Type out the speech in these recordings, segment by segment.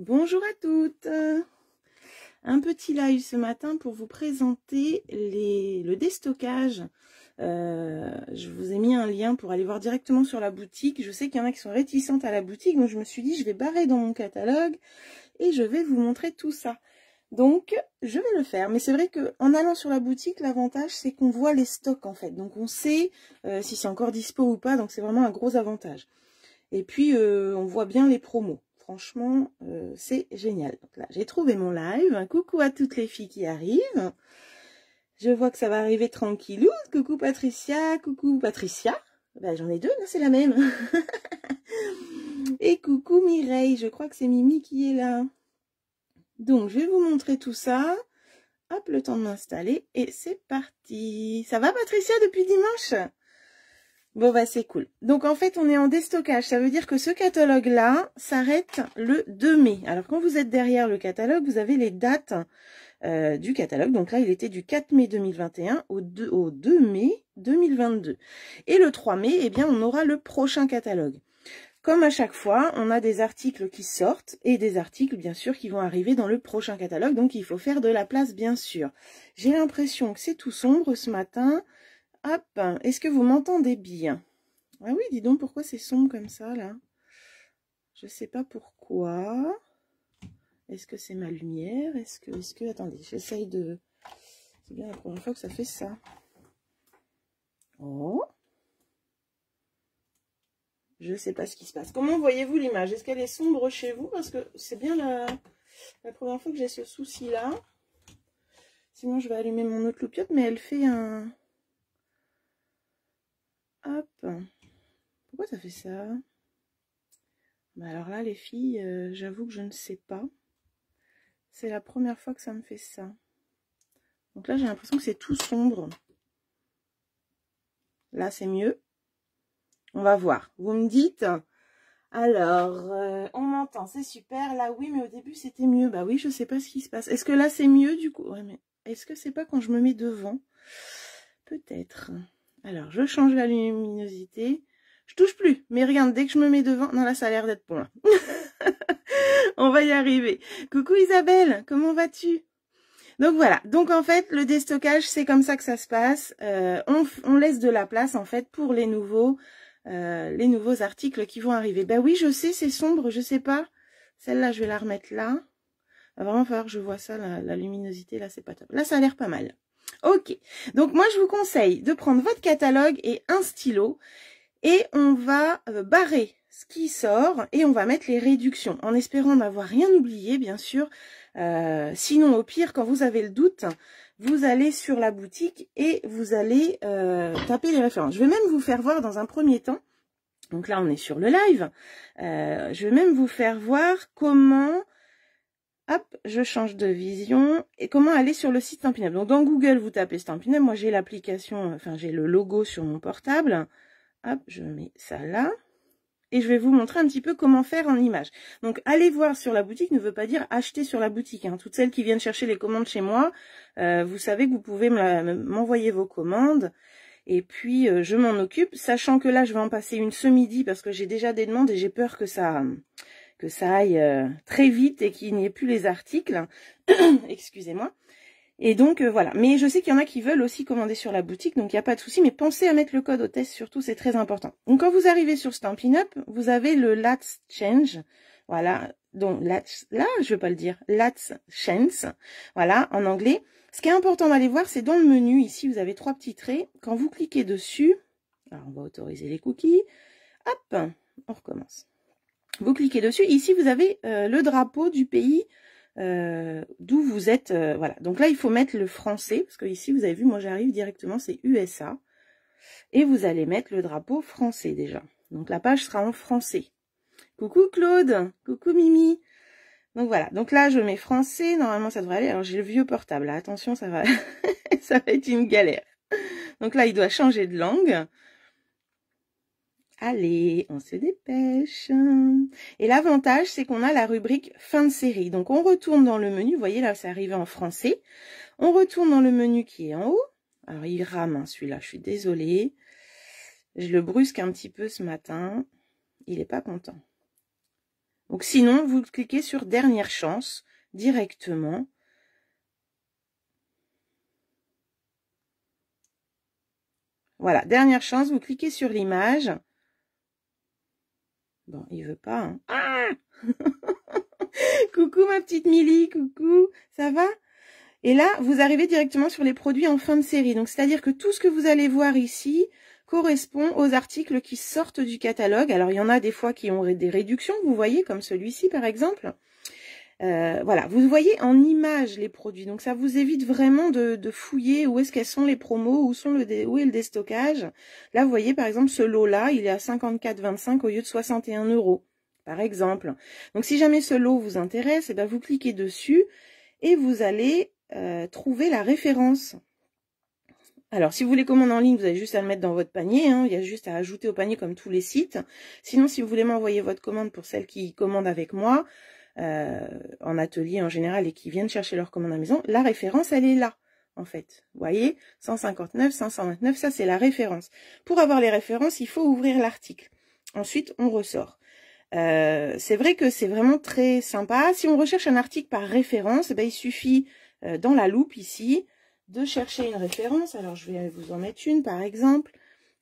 Bonjour à toutes Un petit live ce matin pour vous présenter les, le déstockage. Euh, je vous ai mis un lien pour aller voir directement sur la boutique. Je sais qu'il y en a qui sont réticentes à la boutique, donc je me suis dit je vais barrer dans mon catalogue et je vais vous montrer tout ça. Donc, je vais le faire. Mais c'est vrai qu'en allant sur la boutique, l'avantage, c'est qu'on voit les stocks, en fait. Donc, on sait euh, si c'est encore dispo ou pas. Donc, c'est vraiment un gros avantage. Et puis, euh, on voit bien les promos franchement, euh, c'est génial. Donc là, j'ai trouvé mon live. coucou à toutes les filles qui arrivent. Je vois que ça va arriver tranquillou. Coucou Patricia, coucou Patricia. Ben, J'en ai deux, c'est la même. Et coucou Mireille, je crois que c'est Mimi qui est là. Donc, je vais vous montrer tout ça. Hop, le temps de m'installer et c'est parti. Ça va Patricia depuis dimanche Bon, bah, c'est cool. Donc, en fait, on est en déstockage. Ça veut dire que ce catalogue-là s'arrête le 2 mai. Alors, quand vous êtes derrière le catalogue, vous avez les dates euh, du catalogue. Donc là, il était du 4 mai 2021 au 2, au 2 mai 2022. Et le 3 mai, eh bien, on aura le prochain catalogue. Comme à chaque fois, on a des articles qui sortent et des articles, bien sûr, qui vont arriver dans le prochain catalogue. Donc, il faut faire de la place, bien sûr. J'ai l'impression que c'est tout sombre ce matin. Hop, est-ce que vous m'entendez bien Ah oui, dis donc, pourquoi c'est sombre comme ça, là Je ne sais pas pourquoi. Est-ce que c'est ma lumière Est-ce que, est-ce que... Attendez, j'essaye de... C'est bien la première fois que ça fait ça. Oh Je ne sais pas ce qui se passe. Comment voyez-vous l'image Est-ce qu'elle est sombre chez vous Parce que c'est bien la, la première fois que j'ai ce souci-là. Sinon, je vais allumer mon autre loupiote, mais elle fait un Hop. Pourquoi ça fait ça bah Alors là, les filles, euh, j'avoue que je ne sais pas. C'est la première fois que ça me fait ça. Donc là, j'ai l'impression que c'est tout sombre. Là, c'est mieux. On va voir. Vous me dites Alors, euh, on m'entend, c'est super. Là, oui, mais au début, c'était mieux. Bah oui, je ne sais pas ce qui se passe. Est-ce que là, c'est mieux du coup mais Est-ce que c'est pas quand je me mets devant Peut-être. Alors, je change la luminosité. Je touche plus. Mais regarde, dès que je me mets devant... Non, là, ça a l'air d'être bon, On va y arriver. Coucou Isabelle, comment vas-tu donc voilà, donc en fait, le déstockage, c'est comme ça que ça se passe. Euh, on, laisse de la place, en fait, pour les nouveaux, euh, les nouveaux articles qui vont arriver. Ben oui, je sais, c'est sombre, je sais pas. Celle-là, je vais la remettre là. Va vraiment falloir que je vois ça, la, la luminosité, là, c'est pas top. Là, ça a l'air pas mal. Ok, donc moi je vous conseille de prendre votre catalogue et un stylo et on va euh, barrer ce qui sort et on va mettre les réductions en espérant n'avoir rien oublié bien sûr. Euh, sinon au pire quand vous avez le doute, vous allez sur la boutique et vous allez euh, taper les références. Je vais même vous faire voir dans un premier temps, donc là on est sur le live, je vais même vous faire voir comment Hop, je change de vision. Et comment aller sur le site Stampin' Donc dans Google, vous tapez Stampin'up. Moi, j'ai l'application, enfin, j'ai le logo sur mon portable. Hop, je mets ça là. Et je vais vous montrer un petit peu comment faire en image. Donc, aller voir sur la boutique ne veut pas dire acheter sur la boutique. Hein. Toutes celles qui viennent chercher les commandes chez moi, euh, vous savez que vous pouvez m'envoyer vos commandes. Et puis, euh, je m'en occupe, sachant que là, je vais en passer une ce midi parce que j'ai déjà des demandes et j'ai peur que ça que ça aille euh, très vite et qu'il n'y ait plus les articles. Hein. Excusez-moi. Et donc euh, voilà. Mais je sais qu'il y en a qui veulent aussi commander sur la boutique, donc il n'y a pas de souci. Mais pensez à mettre le code au test, surtout, c'est très important. Donc quand vous arrivez sur Stampin' Up, vous avez le Lats Change. Voilà. Donc là, je ne vais pas le dire. Lats Chance. Voilà, en anglais. Ce qui est important d'aller voir, c'est dans le menu, ici, vous avez trois petits traits. Quand vous cliquez dessus, alors on va autoriser les cookies. Hop, on recommence. Vous cliquez dessus. Ici, vous avez euh, le drapeau du pays euh, d'où vous êtes. Euh, voilà. Donc là, il faut mettre le français. Parce que ici, vous avez vu, moi, j'arrive directement, c'est USA. Et vous allez mettre le drapeau français déjà. Donc la page sera en français. Coucou Claude. Coucou Mimi. Donc voilà. Donc là, je mets français. Normalement, ça devrait aller. Alors, j'ai le vieux portable. Attention, ça va, ça va être une galère. Donc là, il doit changer de langue. Allez, on se dépêche. Et l'avantage, c'est qu'on a la rubrique fin de série. Donc, on retourne dans le menu. Vous voyez, là, c'est arrivé en français. On retourne dans le menu qui est en haut. Alors, il rame, hein, celui-là. Je suis désolée. Je le brusque un petit peu ce matin. Il n'est pas content. Donc, sinon, vous cliquez sur dernière chance directement. Voilà, dernière chance, vous cliquez sur l'image. Bon, il veut pas. Hein. Ah coucou ma petite Milly, coucou, ça va Et là, vous arrivez directement sur les produits en fin de série. Donc, c'est-à-dire que tout ce que vous allez voir ici correspond aux articles qui sortent du catalogue. Alors, il y en a des fois qui ont des réductions, vous voyez, comme celui-ci par exemple. Euh, voilà, vous voyez en image les produits. Donc, ça vous évite vraiment de, de fouiller où est-ce qu'elles sont les promos, où, sont le où est le déstockage. Là, vous voyez, par exemple, ce lot-là, il est à 54,25 au lieu de 61 euros, par exemple. Donc, si jamais ce lot vous intéresse, eh ben, vous cliquez dessus et vous allez euh, trouver la référence. Alors, si vous voulez commander en ligne, vous avez juste à le mettre dans votre panier. Hein. Il y a juste à ajouter au panier comme tous les sites. Sinon, si vous voulez m'envoyer votre commande pour celle qui commande avec moi, euh, en atelier en général et qui viennent chercher leur commande à maison, la référence, elle est là, en fait. Vous voyez, 159, 529, ça c'est la référence. Pour avoir les références, il faut ouvrir l'article. Ensuite, on ressort. Euh, c'est vrai que c'est vraiment très sympa. Si on recherche un article par référence, eh ben, il suffit euh, dans la loupe ici de chercher une référence. Alors je vais vous en mettre une par exemple.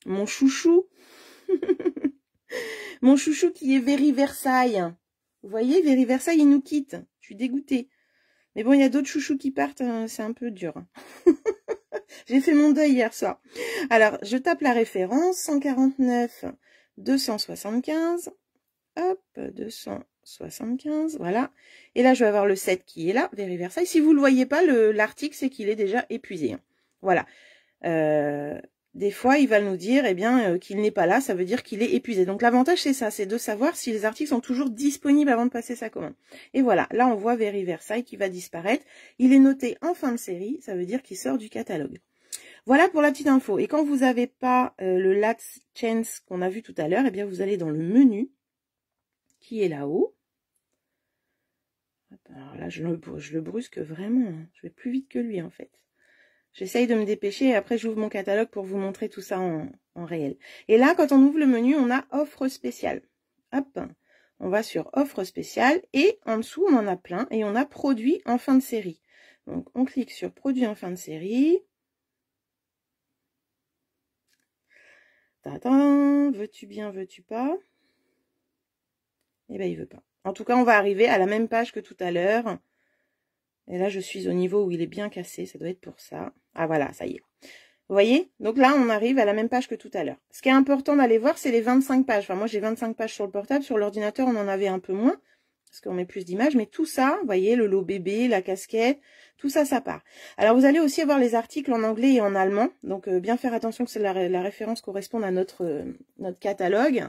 Mon chouchou. Mon chouchou qui est Very Versailles. Vous voyez, Véry Versailles, il nous quitte. Je suis dégoûtée. Mais bon, il y a d'autres chouchous qui partent, hein, c'est un peu dur. J'ai fait mon deuil hier soir. Alors, je tape la référence, 149, 275, hop, 275, voilà. Et là, je vais avoir le 7 qui est là, Véry Versailles. Si vous ne le voyez pas, l'article, c'est qu'il est déjà épuisé. Hein. Voilà. Euh, des fois, il va nous dire eh bien euh, qu'il n'est pas là, ça veut dire qu'il est épuisé. Donc l'avantage, c'est ça, c'est de savoir si les articles sont toujours disponibles avant de passer sa commande. Et voilà, là on voit Very Versailles qui va disparaître. Il est noté en fin de série, ça veut dire qu'il sort du catalogue. Voilà pour la petite info. Et quand vous n'avez pas euh, le last chance qu'on a vu tout à l'heure, eh bien vous allez dans le menu qui est là-haut. Alors là, je le, je le brusque vraiment. Hein. Je vais plus vite que lui en fait. J'essaye de me dépêcher et après j'ouvre mon catalogue pour vous montrer tout ça en, réel. Et là, quand on ouvre le menu, on a offre spéciale. Hop, on va sur offre spéciale et en dessous, on en a plein et on a produit en fin de série. Donc, on clique sur produit en fin de série. veux-tu bien, veux-tu pas Eh bien, il veut pas. En tout cas, on va arriver à la même page que tout à l'heure. Et là, je suis au niveau où il est bien cassé. Ça doit être pour ça. Ah voilà, ça y est. Vous voyez Donc là, on arrive à la même page que tout à l'heure. Ce qui est important d'aller voir, c'est les 25 pages. Enfin, moi, j'ai 25 pages sur le portable. Sur l'ordinateur, on en avait un peu moins, parce qu'on met plus d'images. Mais tout ça, vous voyez, le lot bébé, la casquette, tout ça, ça part. Alors, vous allez aussi avoir les articles en anglais et en allemand. Donc, euh, bien faire attention que la, la, référence corresponde à notre, euh, notre catalogue.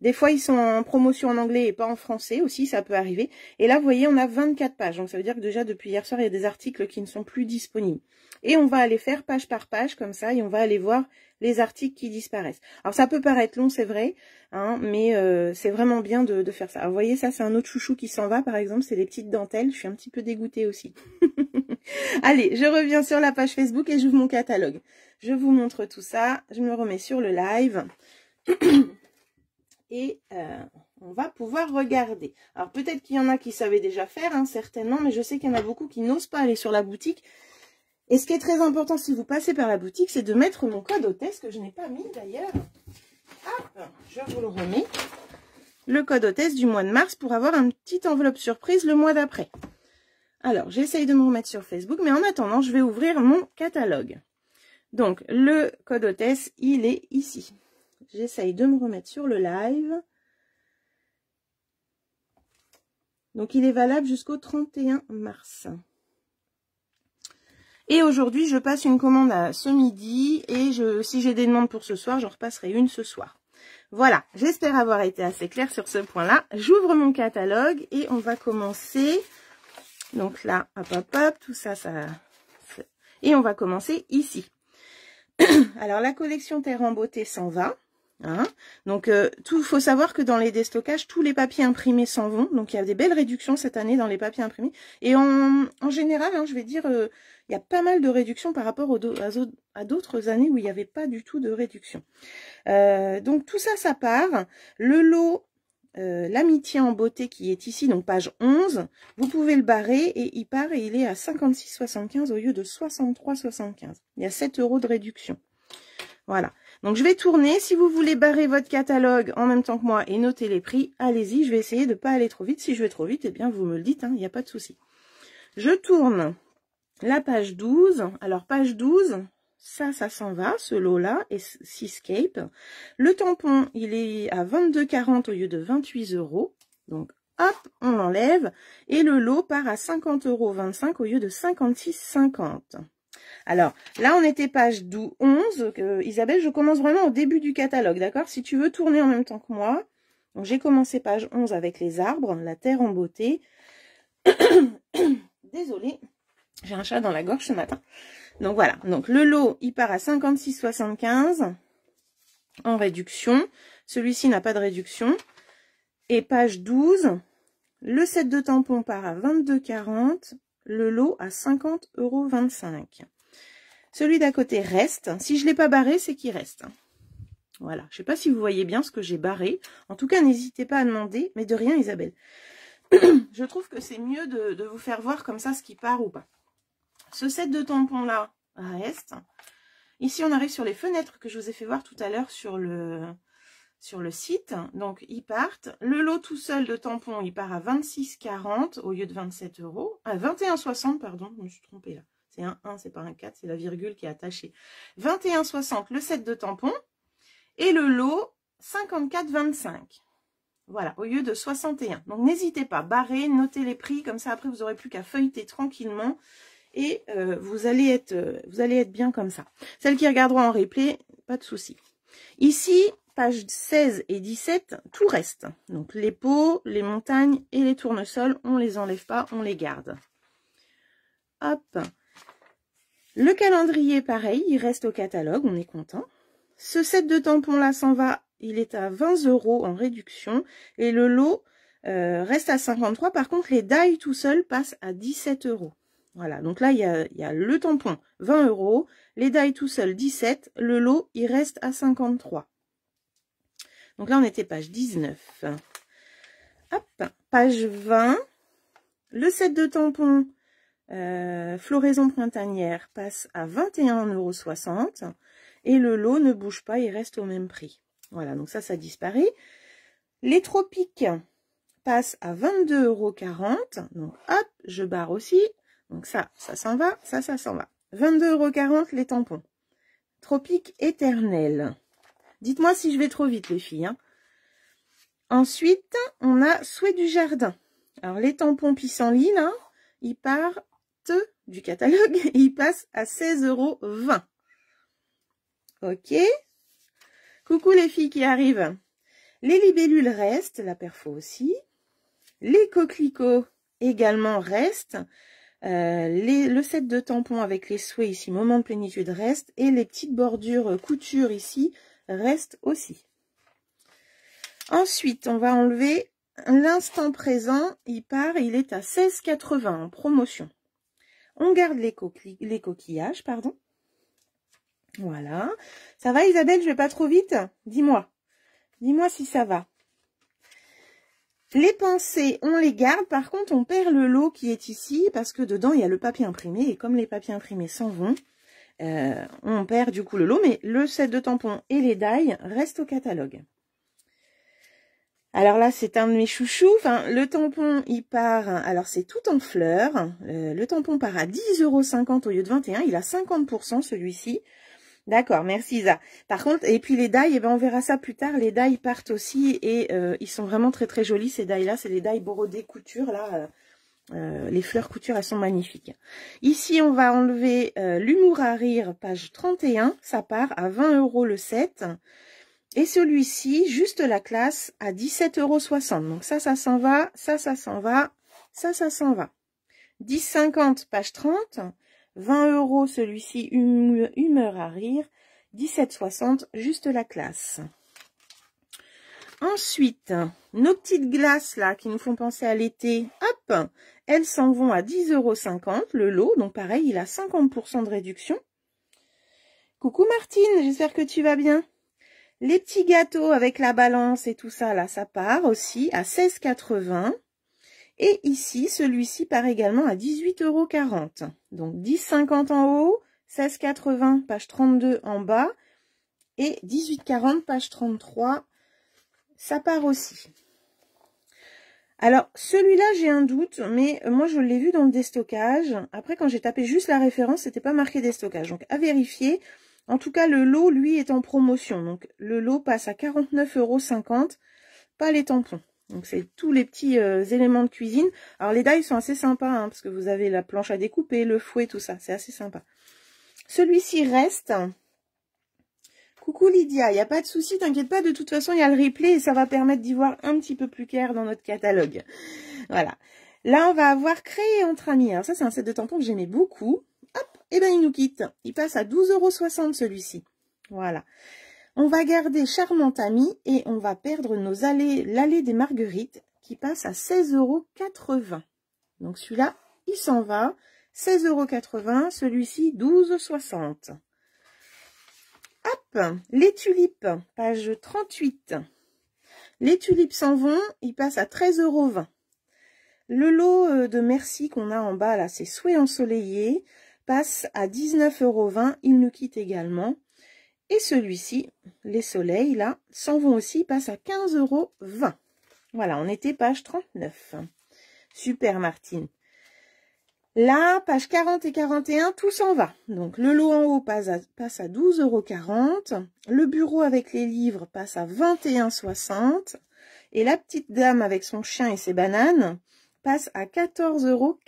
Des fois, ils sont en promotion en anglais et pas en français aussi, ça peut arriver. Et là, vous voyez, on a 24 pages. Donc, ça veut dire que déjà, depuis hier soir, il y a des articles qui ne sont plus disponibles. Et on va aller faire page par page, comme ça, et on va aller voir les articles qui disparaissent. Alors, ça peut paraître long, c'est vrai, hein, mais euh, c'est vraiment bien de, faire ça. Alors, vous voyez, ça, c'est un autre chouchou qui s'en va, par exemple, c'est les petites dentelles. Je suis un petit peu dégoûtée aussi. Allez, je reviens sur la page Facebook et j'ouvre mon catalogue. Je vous montre tout ça. Je me remets sur le live. et euh, on va pouvoir regarder. Alors peut-être qu'il y en a qui savaient déjà faire, hein, certainement, mais je sais qu'il y en a beaucoup qui n'osent pas aller sur la boutique. Et ce qui est très important si vous passez par la boutique, c'est de mettre mon code hôtesse que je n'ai pas mis d'ailleurs. Hop, je vous le remets. Le code hôtesse du mois de mars pour avoir une petite enveloppe surprise le mois d'après. Alors, j'essaye de me remettre sur Facebook, mais en attendant, je vais ouvrir mon catalogue. Donc, le code hôtesse, il est ici. J'essaye de me remettre sur le live. Donc, il est valable jusqu'au 31 mars. Et aujourd'hui, je passe une commande à ce midi et si j'ai des demandes pour ce soir, j'en repasserai une ce soir. Voilà, j'espère avoir été assez claire sur ce point-là. J'ouvre mon catalogue et on va commencer donc là, hop, hop, hop, tout ça, ça... Et on va commencer ici. Alors, la collection Terre en Beauté s'en va. Hein. donc, il euh, faut savoir que dans les déstockages, tous les papiers imprimés s'en vont. Donc, il y a des belles réductions cette année dans les papiers imprimés. Et en, en général, hein, je vais dire, euh, il y a pas mal de réductions par rapport à d'autres années où il n'y avait pas du tout de réduction. Euh, donc, tout ça, ça part. Le lot euh, l'amitié en beauté qui est ici, donc page 11, vous pouvez le barrer et il part et il est à 56,75 au lieu de 63,75. Il y a 7 euros de réduction. Voilà. Donc je vais tourner. Si vous voulez barrer votre catalogue en même temps que moi et noter les prix, allez-y. Je vais essayer de ne pas aller trop vite. Si je vais trop vite, eh bien vous me le dites, hein. il n'y a pas de souci. Je tourne la page 12. Alors page 12, ça, ça s'en va, ce lot-là, et Seascape. Le tampon, il est à 22,40 au lieu de 28 euros. Donc, hop, on l'enlève. Et le lot part à 50,25 euros au lieu de 56,50. Alors, là, on était page 12, 11. Isabelle, je commence vraiment au début du catalogue, d'accord Si tu veux tourner en même temps que moi. Donc, j'ai commencé page 11 avec les arbres, la terre en beauté. Désolée, j'ai un chat dans la gorge ce matin. Donc voilà, donc le lot, il part à 56,75 en réduction. Celui-ci n'a pas de réduction. Et page 12, le set de tampons part à 22,40, le lot à 50,25 euros. Celui d'à côté reste. Si je ne l'ai pas barré, c'est qu'il reste. Voilà, je ne sais pas si vous voyez bien ce que j'ai barré. En tout cas, n'hésitez pas à demander, mais de rien Isabelle. je trouve que c'est mieux de vous faire voir comme ça ce qui part ou pas. Ce set de tampons-là reste. Ici, on arrive sur les fenêtres que je vous ai fait voir tout à l'heure sur le, sur le site. Donc, ils partent. Le lot tout seul de tampons, il part à 26,40 au lieu de 27 euros. À ah, 21,60, pardon, je me suis trompée là. C'est un 1, c'est pas un 4, c'est la virgule qui est attachée. 21,60 le set de tampons. Et le lot, 54,25. Voilà, au lieu de 61. Donc, n'hésitez pas, barrez, notez les prix. Comme ça, après, vous aurez plus qu'à feuilleter tranquillement et euh, vous, allez être, euh, vous allez être bien comme ça. Celles qui regarderont en replay, pas de souci. Ici, pages 16 et 17, tout reste. Donc les pots, les montagnes et les tournesols, on les enlève pas, on les garde. Hop Le calendrier, pareil, il reste au catalogue, on est content. Ce set de tampons-là s'en va, il est à 20 euros en réduction. Et le lot euh, reste à 53. Par contre, les dailles tout seuls passent à 17 euros. Voilà, donc là, il y a, le tampon, 20 euros. Les dailles tout seul, 17. Le lot, il reste à 53. Donc là, on était page 19. Hop, page 20. Le set de tampons euh, floraison printanière passe à 21,60 euros. et le lot ne bouge pas, il reste au même prix. Voilà, donc ça, ça disparaît. Les tropiques passent à 22,40 euros. Donc hop, je barre aussi donc ça, ça s'en va, ça, ça s'en va. 22,40€ les tampons. Tropique éternel. Dites-moi si je vais trop vite, les filles. Hein. Ensuite, on a Souhait du jardin. Alors, les tampons pissenlit, là, ils partent du catalogue et ils passent à 16,20€. Ok. Coucou les filles qui arrivent. Les libellules restent, la perfo aussi. Les coquelicots également restent. Euh, le set de tampons avec les souhaits ici, moment de plénitude reste, et les petites bordures euh, couture ici restent aussi. Ensuite, on va enlever l'instant présent, il part, il est à 16,80 en promotion. On garde les, les coquillages, pardon. Voilà. Ça va Isabelle, je vais pas trop vite Dis-moi. Dis-moi si ça va. Les pensées, on les garde. Par contre, on perd le lot qui est ici parce que dedans, il y a le papier imprimé. Et comme les papiers imprimés s'en vont, euh, on perd du coup le lot. Mais le set de tampons et les dailles restent au catalogue. Alors là, c'est un de mes chouchous. Enfin, le tampon, il part... Alors, c'est tout en fleurs. Euh, le tampon part à 10,50€ au lieu de 21. Il a 50% celui-ci. D'accord, merci Isa. Par contre, et puis les dailles, eh ben, on verra ça plus tard. Les dailles partent aussi et euh, ils sont vraiment très très jolis ces dailles-là. C'est les dailles borodées couture là. Euh, euh, les fleurs couture, elles sont magnifiques. Ici, on va enlever l'humour à rire, page 31. Ça part à 20 euros le set. Et celui-ci, juste la classe, à 17,60 euros. Donc ça, ça s'en va. Ça, ça s'en va. Ça, ça s'en va. 10,50, page 30. 20 euros celui-ci, humeur à rire, 17,60, juste la classe. Ensuite, nos petites glaces là qui nous font penser à l'été, hop, elles s'en vont à 10,50 euros le lot, donc pareil, il a 50% de réduction. Coucou Martine, j'espère que tu vas bien. Les petits gâteaux avec la balance et tout ça là, ça part aussi à 16,80 et ici, celui-ci part également à 18,40 euros. Donc 10,50 en haut, 16,80 page 32 en bas et 18,40 page 33. Ça part aussi. Alors, celui-là, j'ai un doute, mais moi, je l'ai vu dans le déstockage. Après, quand j'ai tapé juste la référence, c'était pas marqué déstockage. Donc, à vérifier. En tout cas, le lot, lui, est en promotion. Donc, le lot passe à 49,50 euros. Pas les tampons. Donc c'est tous les petits euh, éléments de cuisine. Alors les dailles sont assez sympas, hein, parce que vous avez la planche à découper, le fouet, tout ça, c'est assez sympa. Celui-ci reste. Coucou Lydia, il n'y a pas de souci, t'inquiète pas, de toute façon il y a le replay et ça va permettre d'y voir un petit peu plus clair dans notre catalogue. Voilà. Là on va avoir créé entre amis. Alors ça c'est un set de tampons que j'aimais beaucoup. Hop, et eh ben il nous quitte. Il passe à € celui-ci. Voilà. On va garder Charmante Amie et on va perdre nos allées, l'allée des marguerites qui passe à 16,80 euros. Donc celui-là, il s'en va. euros, celui-ci 12,60. Hop, les tulipes, page 38. Les tulipes s'en vont, ils passent à euros. Le lot euh, de Merci qu'on a en bas là, c'est Souhait ensoleillé, passe à 19,20€, il nous quitte également. Et celui-ci, les soleils, là, s'en vont aussi, passe à 15,20 euros. Voilà, on était page 39. Super, Martine. Là, page 40 et 41, tout s'en va. Donc, le lot en haut passe à, 12,40 euros. Le bureau avec les livres passe à 21,60 euros. Et la petite dame avec son chien et ses bananes passe à 14,40 euros.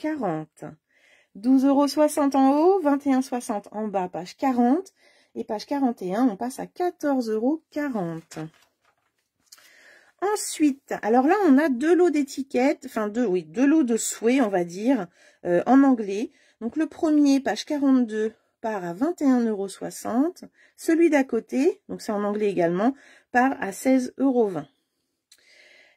12,60 en haut, 21,60 en bas, page 40. Et page 41, on passe à 14,40 euros. Ensuite, alors là, on a deux lots d'étiquettes, enfin deux, oui, deux lots de souhaits, on va dire, euh, en anglais. Donc le premier, page 42, part à 21,60 euros. Celui d'à côté, donc c'est en anglais également, part à 16,20 euros.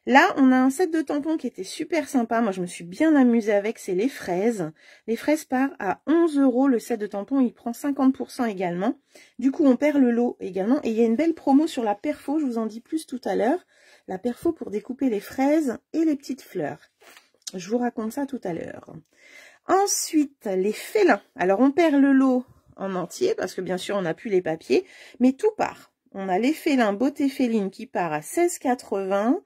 Là, on a un set de tampons qui était super sympa. Moi, je me suis bien amusée avec. C'est les fraises. Les fraises partent à 11 euros le set de tampons. Il prend 50% également. Du coup, on perd le lot également. Et il y a une belle promo sur la perfo. Je vous en dis plus tout à l'heure. La perfo pour découper les fraises et les petites fleurs. Je vous raconte ça tout à l'heure. Ensuite, les félins. Alors, on perd le lot en entier parce que bien sûr, on n'a plus les papiers. Mais tout part. On a les félins beauté féline qui part à 16,80.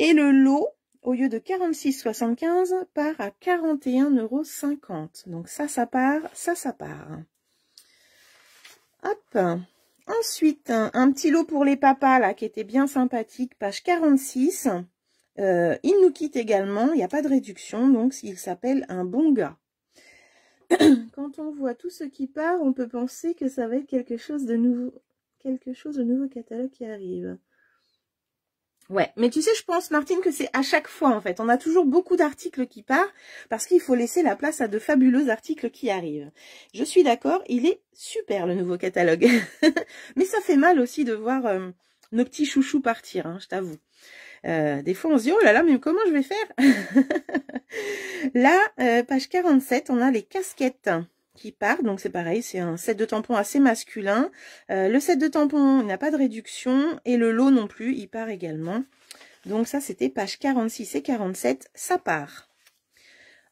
Et le lot, au lieu de 46,75, part à 41,50 euros. Donc ça, ça part, ça, ça part. Hop Ensuite, un, petit lot pour les papas, là, qui était bien sympathique, page 46. Euh, il nous quitte également, il n'y a pas de réduction, donc il s'appelle un bon gars. Quand on voit tout ce qui part, on peut penser que ça va être quelque chose de nouveau, quelque chose de nouveau catalogue qui arrive. Ouais, mais tu sais, je pense, Martine, que c'est à chaque fois, en fait. On a toujours beaucoup d'articles qui partent parce qu'il faut laisser la place à de fabuleux articles qui arrivent. Je suis d'accord, il est super, le nouveau catalogue. mais ça fait mal aussi de voir euh, nos petits chouchous partir, hein, je t'avoue. Euh, des fois, on se dit, oh là là, mais comment je vais faire Là, euh, page page 47, on a les casquettes qui part, Donc c'est pareil, c'est un set de tampons assez masculin. Euh, le set de tampons n'a pas de réduction et le lot non plus, il part également. Donc ça, c'était page 46 et 47, ça part.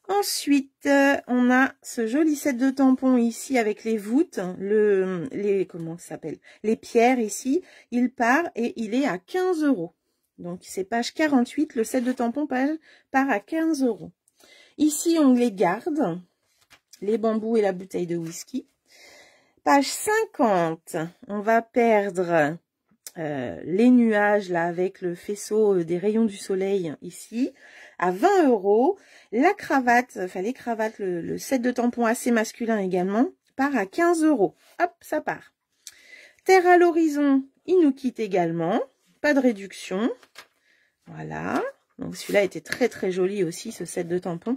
Ensuite, euh, on a ce joli set de tampons ici avec les voûtes, hein, le, les, comment ça s'appelle, les pierres ici. Il part et il est à 15 euros. Donc, c'est page 48, le set de tampons part à 15 euros. Ici, on les garde les bambous et la bouteille de whisky. Page 50, on va perdre euh, les nuages là avec le faisceau euh, des rayons du soleil ici à 20 euros. La cravate, enfin les cravates, le, set de tampons assez masculin également, part à 15 euros. Hop, ça part. Terre à l'horizon, il nous quitte également. Pas de réduction. Voilà. Donc celui-là était très très joli aussi, ce set de tampons.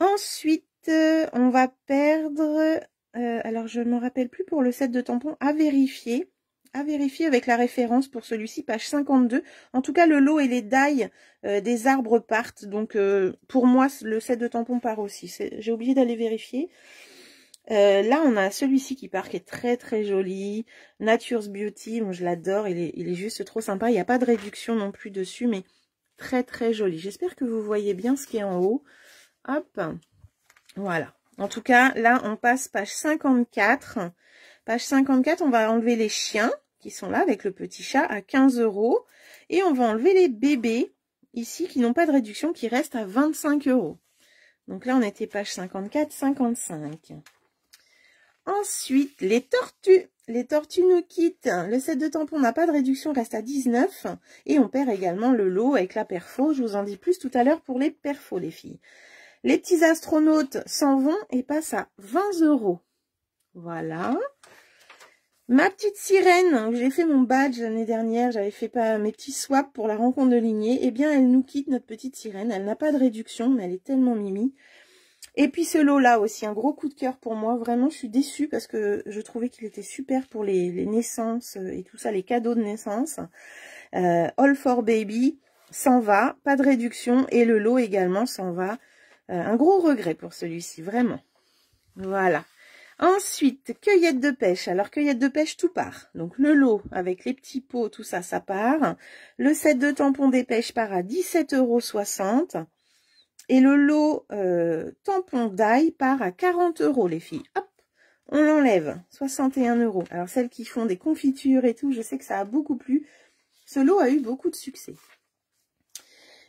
Ensuite, euh, on va perdre, euh, alors je ne me rappelle plus pour le set de tampons, à vérifier, à vérifier avec la référence pour celui-ci, page 52. En tout cas, le lot et les dailles euh, des arbres partent, donc pour moi, le set de tampons part aussi. J'ai oublié d'aller vérifier. là, on a celui-ci qui part, qui est très très joli. Nature's Beauty, je l'adore, il est, il est, juste trop sympa. Il n'y a pas de réduction non plus dessus, mais très très joli. J'espère que vous voyez bien ce qui est en haut. Hop voilà. En tout cas, là, on passe page 54. Page 54, on va enlever les chiens qui sont là avec le petit chat à 15 euros. Et on va enlever les bébés ici qui n'ont pas de réduction, qui restent à 25 euros. Donc là, on était page 54, 55. Ensuite, les tortues. Les tortues nous quittent. Le set de tampons n'a pas de réduction, reste à 19. Et on perd également le lot avec la perfo. Je vous en dis plus tout à l'heure pour les perfos, les filles. Les petits astronautes s'en vont et passent à 20 euros. Voilà. Ma petite sirène, j'ai fait mon badge l'année dernière, j'avais fait pas mes petits swaps pour la rencontre de lignée. Eh bien, elle nous quitte, notre petite sirène. Elle n'a pas de réduction, mais elle est tellement mimi. Et puis ce lot-là aussi, un gros coup de cœur pour moi. Vraiment, je suis déçue parce que je trouvais qu'il était super pour les, naissances et tout ça, les cadeaux de naissance. Euh, all for Baby s'en va, pas de réduction. Et le lot également s'en va. Euh, un gros regret pour celui-ci, vraiment. Voilà. Ensuite, cueillette de pêche. Alors, cueillette de pêche, tout part. Donc, le lot avec les petits pots, tout ça, ça part. Le set de tampons des pêches part à 17,60 euros. Et le lot euh, tampon d'ail part à 40 euros, les filles. Hop, on l'enlève. 61 euros. Alors, celles qui font des confitures et tout, je sais que ça a beaucoup plu. Ce lot a eu beaucoup de succès.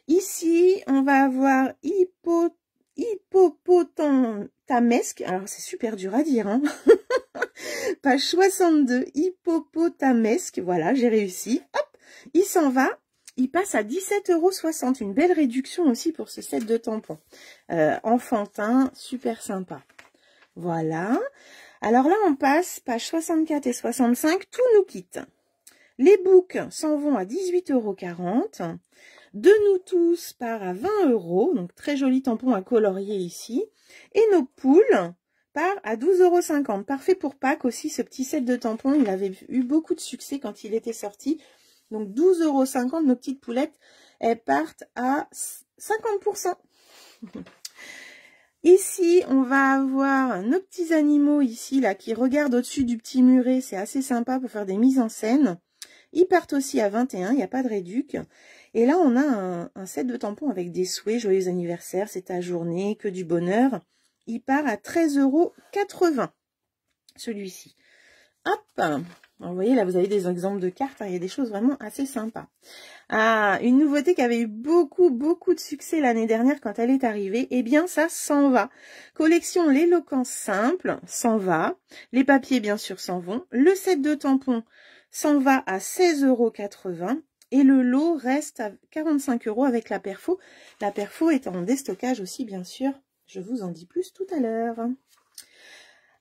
Ici, on va avoir hypothèse hippopotamesque. Alors, c'est super dur à dire. Hein Page 62, hippopotamesque. Voilà, j'ai réussi. Hop, il s'en va. Il passe à 17,60 euros. Une belle réduction aussi pour ce set de tampons. Euh, enfantin, super sympa. Voilà. Alors là, on passe, page 64 et 65, tout nous quitte. Les boucs s'en vont à 18,40 euros de nous tous part à 20 euros, donc très joli tampon à colorier ici, et nos poules part à 12,50 euros. Parfait pour Pâques aussi, ce petit set de tampons, il avait eu beaucoup de succès quand il était sorti. Donc 12,50 euros, nos petites poulettes, elles partent à 50%. Ici, on va avoir nos petits animaux ici, là, qui regardent au-dessus du petit muret. C'est assez sympa pour faire des mises en scène. Ils partent aussi à 21, il n'y a pas de réduc. Et là, on a un, set de tampons avec des souhaits, joyeux anniversaire, c'est ta journée, que du bonheur. Il part à 13,80 euros celui-ci. Hop Vous voyez, là, vous avez des exemples de cartes. Hein, il y a des choses vraiment assez sympas. Ah, une nouveauté qui avait eu beaucoup, beaucoup de succès l'année dernière quand elle est arrivée. Eh bien, ça s'en va. Collection L'éloquence simple s'en va. Les papiers, bien sûr, s'en vont. Le set de tampons s'en va à 16,80 euros. Et le lot reste à 45 euros avec la perfo. La perfo est en déstockage aussi, bien sûr. Je vous en dis plus tout à l'heure.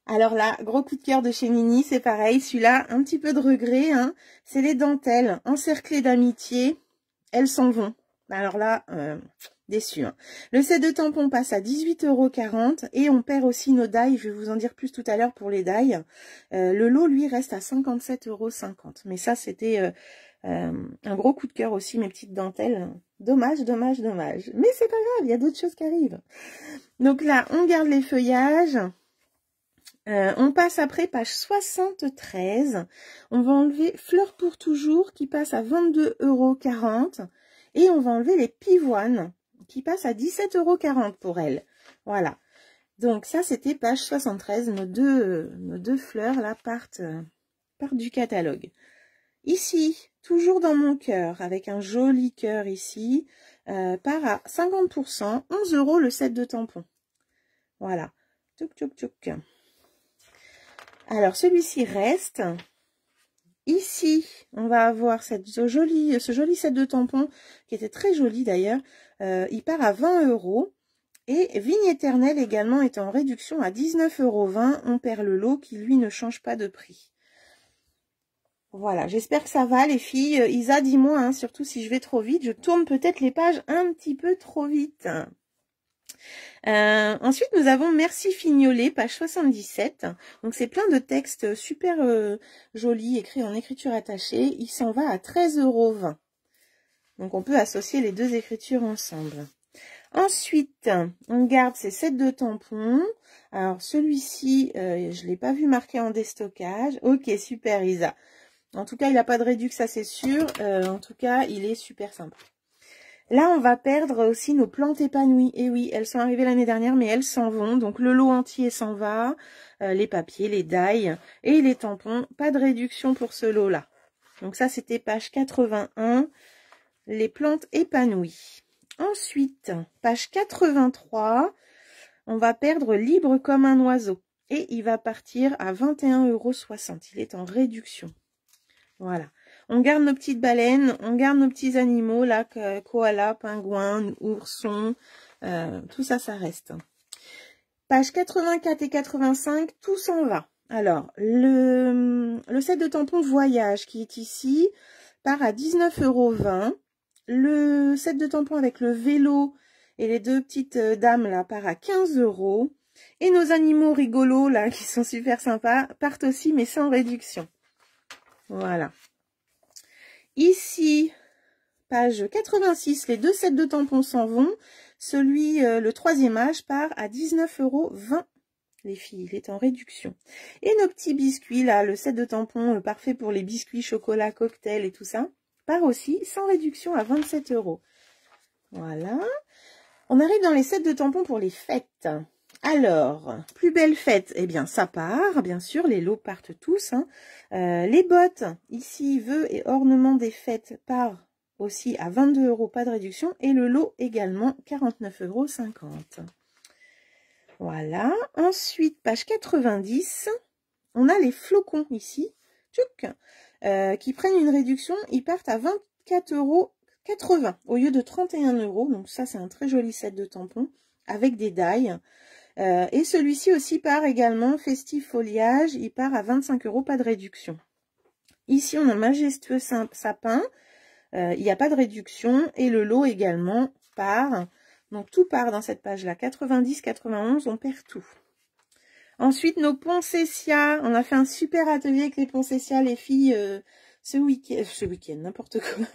Alors là, gros coup de cœur de chez Nini, c'est pareil. Celui-là, un petit peu de regret. Hein. C'est les dentelles encerclées d'amitié. Elles s'en vont. Alors là, euh, déçu. Hein. Le set de tampons passe à euros. et on perd aussi nos dailles. Je vais vous en dire plus tout à l'heure pour les dailles. Euh, le lot, lui, reste à 57,50 euros. Mais ça, c'était... Euh, euh, un gros coup de cœur aussi, mes petites dentelles. Dommage, dommage, dommage. Mais c'est pas grave, il y a d'autres choses qui arrivent. Donc là, on garde les feuillages. Euh, on passe après page 73. On va enlever Fleurs pour toujours qui passe à 22,40 euros. Et on va enlever les pivoines qui passent à 17,40 euros pour elles. Voilà. Donc ça, c'était page 73. Nos deux, nos deux fleurs là partent, euh, partent du catalogue. Ici, toujours dans mon cœur, avec un joli cœur ici, euh, part à 50%, 11 euros le set de tampons. Voilà. Tchouk, tchouk, tchouk. Alors, celui-ci reste. Ici, on va avoir cette, ce, joli, ce joli set de tampons, qui était très joli d'ailleurs. Euh, il part à 20 euros. Et Vigne éternelle également est en réduction à 19,20 euros. On perd le lot qui, lui, ne change pas de prix. Voilà, j'espère que ça va les filles. Euh, Isa, dis-moi, hein, surtout si je vais trop vite, je tourne peut-être les pages un petit peu trop vite. Euh, ensuite, nous avons Merci Fignolé, page 77. Donc, c'est plein de textes super euh, jolis, écrits en écriture attachée. Il s'en va à 13,20 euros. Donc, on peut associer les deux écritures ensemble. Ensuite, on garde ces 7 de tampons. Alors, celui-ci, je ne l'ai pas vu marqué en déstockage. Ok, super Isa. En tout cas, il n'a pas de réduction, ça c'est sûr. Euh, en tout cas, il est super simple. Là, on va perdre aussi nos plantes épanouies. Et eh oui, elles sont arrivées l'année dernière, mais elles s'en vont. Donc, le lot entier s'en va. Euh, les papiers, les dailles et les tampons. Pas de réduction pour ce lot-là. Donc, ça, c'était page 81. Les plantes épanouies. Ensuite, page 83. On va perdre libre comme un oiseau. Et il va partir à 21,60 euros. Il est en réduction. Voilà. On garde nos petites baleines, on garde nos petits animaux, là, koala, pingouin, ourson, euh, tout ça, ça reste. Page 84 et 85, tout s'en va. Alors, le, le, set de tampons voyage qui est ici part à 19,20 euros. Le set de tampons avec le vélo et les deux petites euh, dames là part à 15 euros. Et nos animaux rigolos là qui sont super sympas partent aussi mais sans réduction. Voilà. Ici, page 86, les deux sets de tampons s'en vont. Celui, euh, le troisième âge, part à 19,20 euros. Les filles, il est en réduction. Et nos petits biscuits, là, le set de tampons euh, parfait pour les biscuits, chocolat, cocktail et tout ça, part aussi sans réduction à 27 euros. Voilà. On arrive dans les sets de tampons pour les fêtes. Alors, plus belle fête, eh bien ça part, bien sûr, les lots partent tous. Hein. Euh, les bottes, ici, vœux et ornements des fêtes part aussi à 22 euros, pas de réduction. Et le lot également, 49,50 euros. Voilà. Ensuite, page 90, on a les flocons ici, euh, qui prennent une réduction, ils partent à 24,80 euros au lieu de 31 euros. Donc ça, c'est un très joli set de tampons avec des dailles. Euh, et celui-ci aussi part également festif foliage, il part à 25 euros, pas de réduction. Ici, on a majestueux sapin, euh, il n'y a pas de réduction, et le lot également part. Donc tout part dans cette page-là, 90, 91, on perd tout. Ensuite, nos poncessia, on a fait un super atelier avec les poncessia, les filles, euh, ce week-end, ce week-end, n'importe quoi.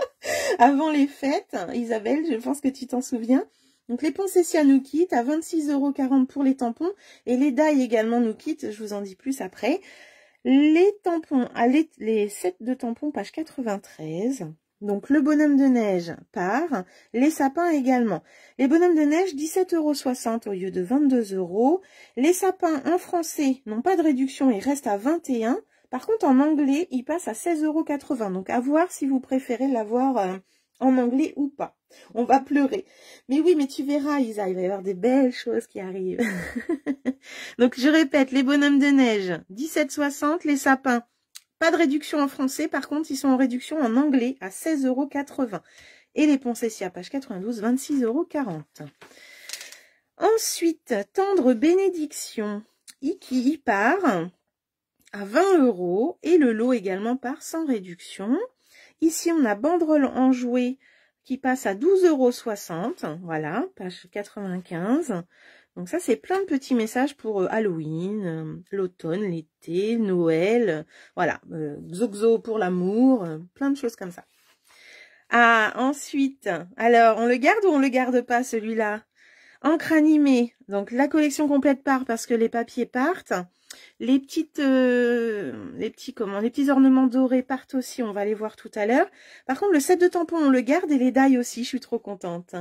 Avant les fêtes, Isabelle, je pense que tu t'en souviens, donc les poncessia nous quittent à 26,40€ pour les tampons. Et les dailles également nous quittent, je vous en dis plus après. Les tampons, ah, les sets de tampons, page 93. Donc le bonhomme de neige part, les sapins également. Les bonhommes de neige, 17,60€ au lieu de 22€. Les sapins en français n'ont pas de réduction et restent à 21. Par contre, en anglais, ils passent à 16,80€. Donc à voir si vous préférez l'avoir... Euh, en anglais ou pas. On va pleurer. Mais oui, mais tu verras, Isa, il va y avoir des belles choses qui arrivent. Donc, je répète, les bonhommes de neige, 17,60, les sapins. Pas de réduction en français, par contre, ils sont en réduction en anglais à 16,80 euros. Et les à page 92, 26,40 euros. Ensuite, tendre bénédiction, Iki part à 20 euros. Et le lot également part sans réduction. Ici, on a banderole jouet qui passe à 12,60 euros. Voilà, page 95. Donc ça, c'est plein de petits messages pour euh, Halloween, euh, l'automne, l'été, Noël, voilà, Zogzo euh, pour l'amour, plein de choses comme ça. Ah, ensuite, alors, on le garde ou on le garde pas celui-là Encre animée, donc la collection complète part parce que les papiers partent. Les petites, euh, les petits comment, les petits ornements dorés partent aussi, on va les voir tout à l'heure. Par contre, le set de tampons, on le garde et les dailles aussi, je suis trop contente.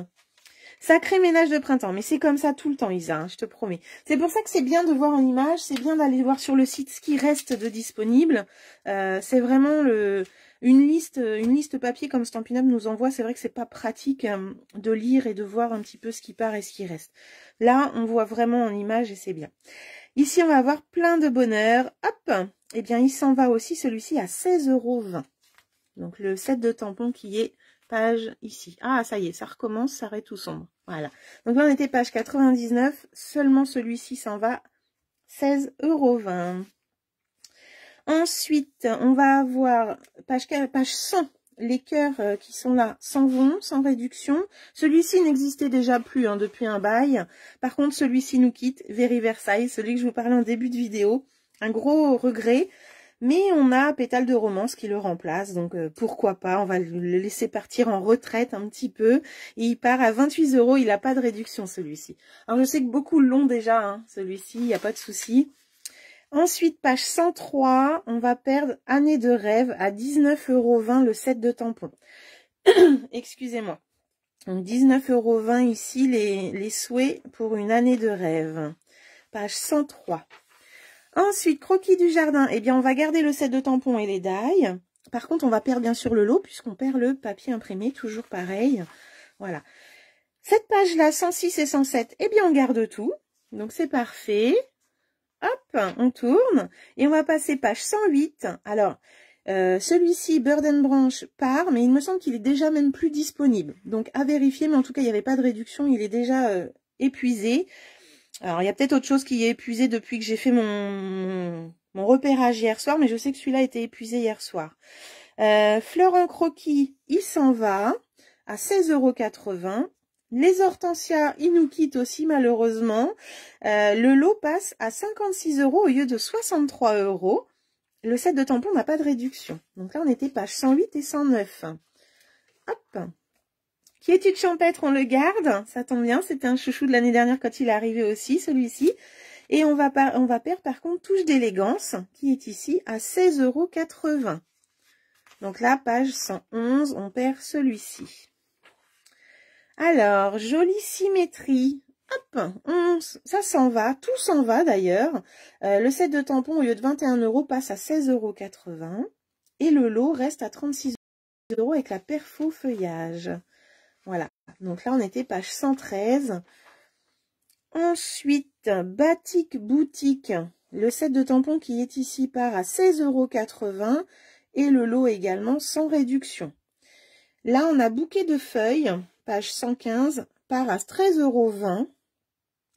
Sacré ménage de printemps. Mais c'est comme ça tout le temps, Isa, hein, je te promets. C'est pour ça que c'est bien de voir en image, c'est bien d'aller voir sur le site ce qui reste de disponible. Euh, c'est vraiment le une liste une liste papier comme Stampin' Up nous envoie. C'est vrai que c'est pas pratique euh, de lire et de voir un petit peu ce qui part et ce qui reste. Là, on voit vraiment en image et c'est bien. Ici, on va avoir plein de bonheur. Hop Eh bien, il s'en va aussi celui-ci à 16,20 euros. Donc, le set de tampons qui est page ici. Ah, ça y est, ça recommence, ça arrête tout sombre. Voilà. Donc là, on était page 99. Seulement celui-ci s'en va 16,20 euros. Ensuite, on va avoir page, page 100. Les cœurs euh, qui sont là s'en vont, sans réduction. Celui-ci n'existait déjà plus hein, depuis un bail. Par contre, celui-ci nous quitte, Very Versailles, celui que je vous parlais en début de vidéo. Un gros regret. Mais on a Pétale de Romance qui le remplace, donc euh, pourquoi pas, on va le laisser partir en retraite un petit peu. Et il part à 28 euros, il n'a pas de réduction celui-ci. Alors je sais que beaucoup l'ont déjà, hein, celui-ci, il n'y a pas de souci. Ensuite, page 103, on va perdre Année de rêve à 19,20 euros le set de tampons. Excusez-moi. Donc 19,20 euros ici les, les souhaits pour une année de rêve. Page 103. Ensuite, croquis du jardin. Eh bien, on va garder le set de tampons et les dailles. Par contre, on va perdre bien sûr le lot puisqu'on perd le papier imprimé, toujours pareil. Voilà. Cette page-là, 106 et 107, eh bien, on garde tout. Donc, c'est parfait. Hop, on tourne. Et on va passer page 108. Alors, euh, celui-ci, Burden Branch, part, mais il me semble qu'il est déjà même plus disponible. Donc, à vérifier, mais en tout cas, il n'y avait pas de réduction. Il est déjà euh, épuisé. Alors, il y a peut-être autre chose qui est épuisée depuis que j'ai fait mon, mon, repérage hier soir, mais je sais que celui-là était épuisé hier soir. Euh, en croquis, il s'en va hein, à euros. Les hortensias, ils nous quittent aussi malheureusement. Euh, le lot passe à 56 euros au lieu de 63 euros. Le set de tampons n'a pas de réduction. Donc là, on était page 108 et 109. Hop qui est-tu de champêtre, on le garde. Ça tombe bien, c'était un chouchou de l'année dernière quand il est arrivé aussi, celui-ci. Et on va, perdre par contre touche d'élégance, qui est ici à 16,80 euros. Donc là, page 111, on perd celui-ci. Alors, jolie symétrie. Hop, ça s'en va, tout s'en va d'ailleurs. Euh, le set de tampons, au lieu de 21 euros, passe à 16,80 euros. Et le lot reste à 36 euros avec la perfo feuillage. Voilà, donc là on était page 113. Ensuite, Batik Boutique, le set de tampons qui est ici part à 16,80 euros et le lot également sans réduction. Là, on a bouquet de feuilles, page 115, part à 13,20 euros,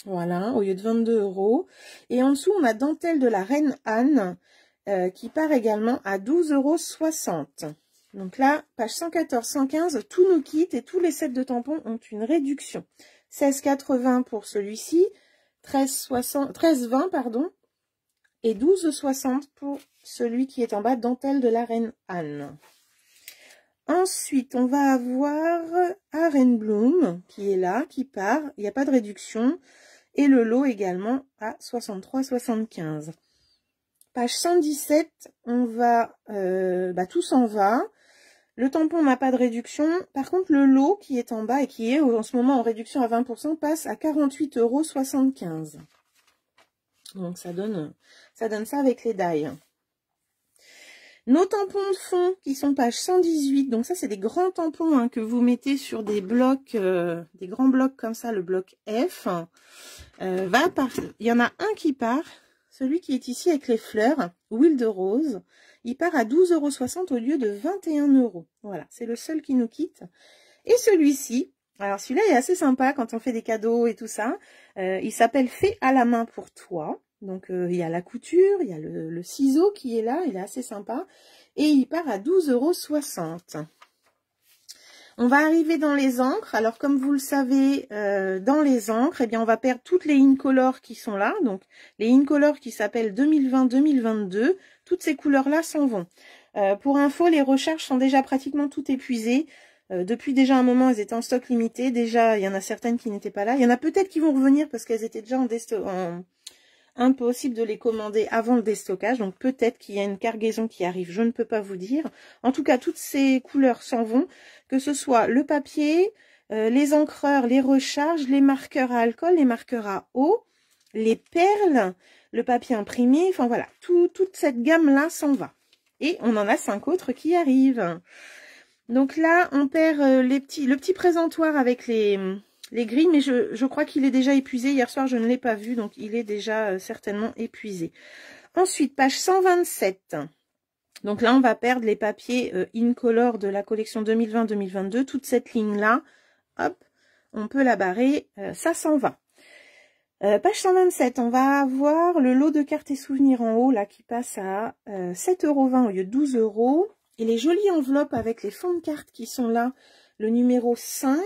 Voilà, au lieu de 22 euros. Et en dessous, on a dentelle de la Reine Anne, euh, qui part également à 12,60 euros. Donc là, page 114, 115, tout nous quitte et tous les sets de tampons ont une réduction. 16,80 pour celui-ci, 13,20 pardon, et 12,60 pour celui qui est en bas, dentelle de la reine Anne. Ensuite, on va avoir Arène Bloom qui est là, qui part. Il n'y a pas de réduction. Et le lot également à 63,75. Page 117, on va... Euh, bah, tout s'en va. Le tampon n'a pas de réduction. Par contre, le lot qui est en bas et qui est en ce moment en réduction à 20% passe à 48,75 euros. Donc ça donne, ça donne ça avec les dailles. Nos tampons de fond qui sont page 118, donc ça c'est des grands tampons hein, que vous mettez sur des blocs, euh, des grands blocs comme ça, le bloc F, euh, va par... il y en a un qui part, celui qui est ici avec les fleurs, huile de rose, il part à 12,60€ au lieu de 21 euros. Voilà, c'est le seul qui nous quitte. Et celui-ci, alors celui-là est assez sympa quand on fait des cadeaux et tout ça. Euh, il s'appelle Fait à la main pour toi. Donc euh, il y a la couture, il y a le, ciseau qui est là, il est assez sympa. Et il part à euros. On va arriver dans les encres. Alors comme vous le savez, euh, dans les encres, eh bien on va perdre toutes les incolores qui sont là. Donc les incolores qui s'appellent 2020-2022, toutes ces couleurs-là s'en vont. Euh, pour info, les recherches sont déjà pratiquement toutes épuisées. Euh, depuis déjà un moment, elles étaient en stock limité. Déjà, il y en a certaines qui n'étaient pas là. Il y en a peut-être qui vont revenir parce qu'elles étaient déjà en, impossible de les commander avant le déstockage. Donc peut-être qu'il y a une cargaison qui arrive, je ne peux pas vous dire. En tout cas, toutes ces couleurs s'en vont, que ce soit le papier, euh, les encreurs, les recharges, les marqueurs à alcool, les marqueurs à eau, les perles, le papier imprimé, enfin voilà, tout, toute cette gamme-là s'en va. Et on en a cinq autres qui arrivent. Donc là, on perd euh, le petit présentoir avec les, grilles, mais je, crois qu'il est déjà épuisé. Hier soir, je ne l'ai pas vu, donc il est déjà euh, certainement épuisé. Ensuite, page 127. Donc là, on va perdre les papiers euh, incolores de la collection 2020-2022. Toute cette ligne-là, hop, on peut la barrer, ça s'en va. Euh, page 127, on va avoir le lot de cartes et souvenirs en haut là qui passe à 7,20 euh, euros au lieu de 12 euros. Et les jolies enveloppes avec les fonds de cartes qui sont là, le numéro 5,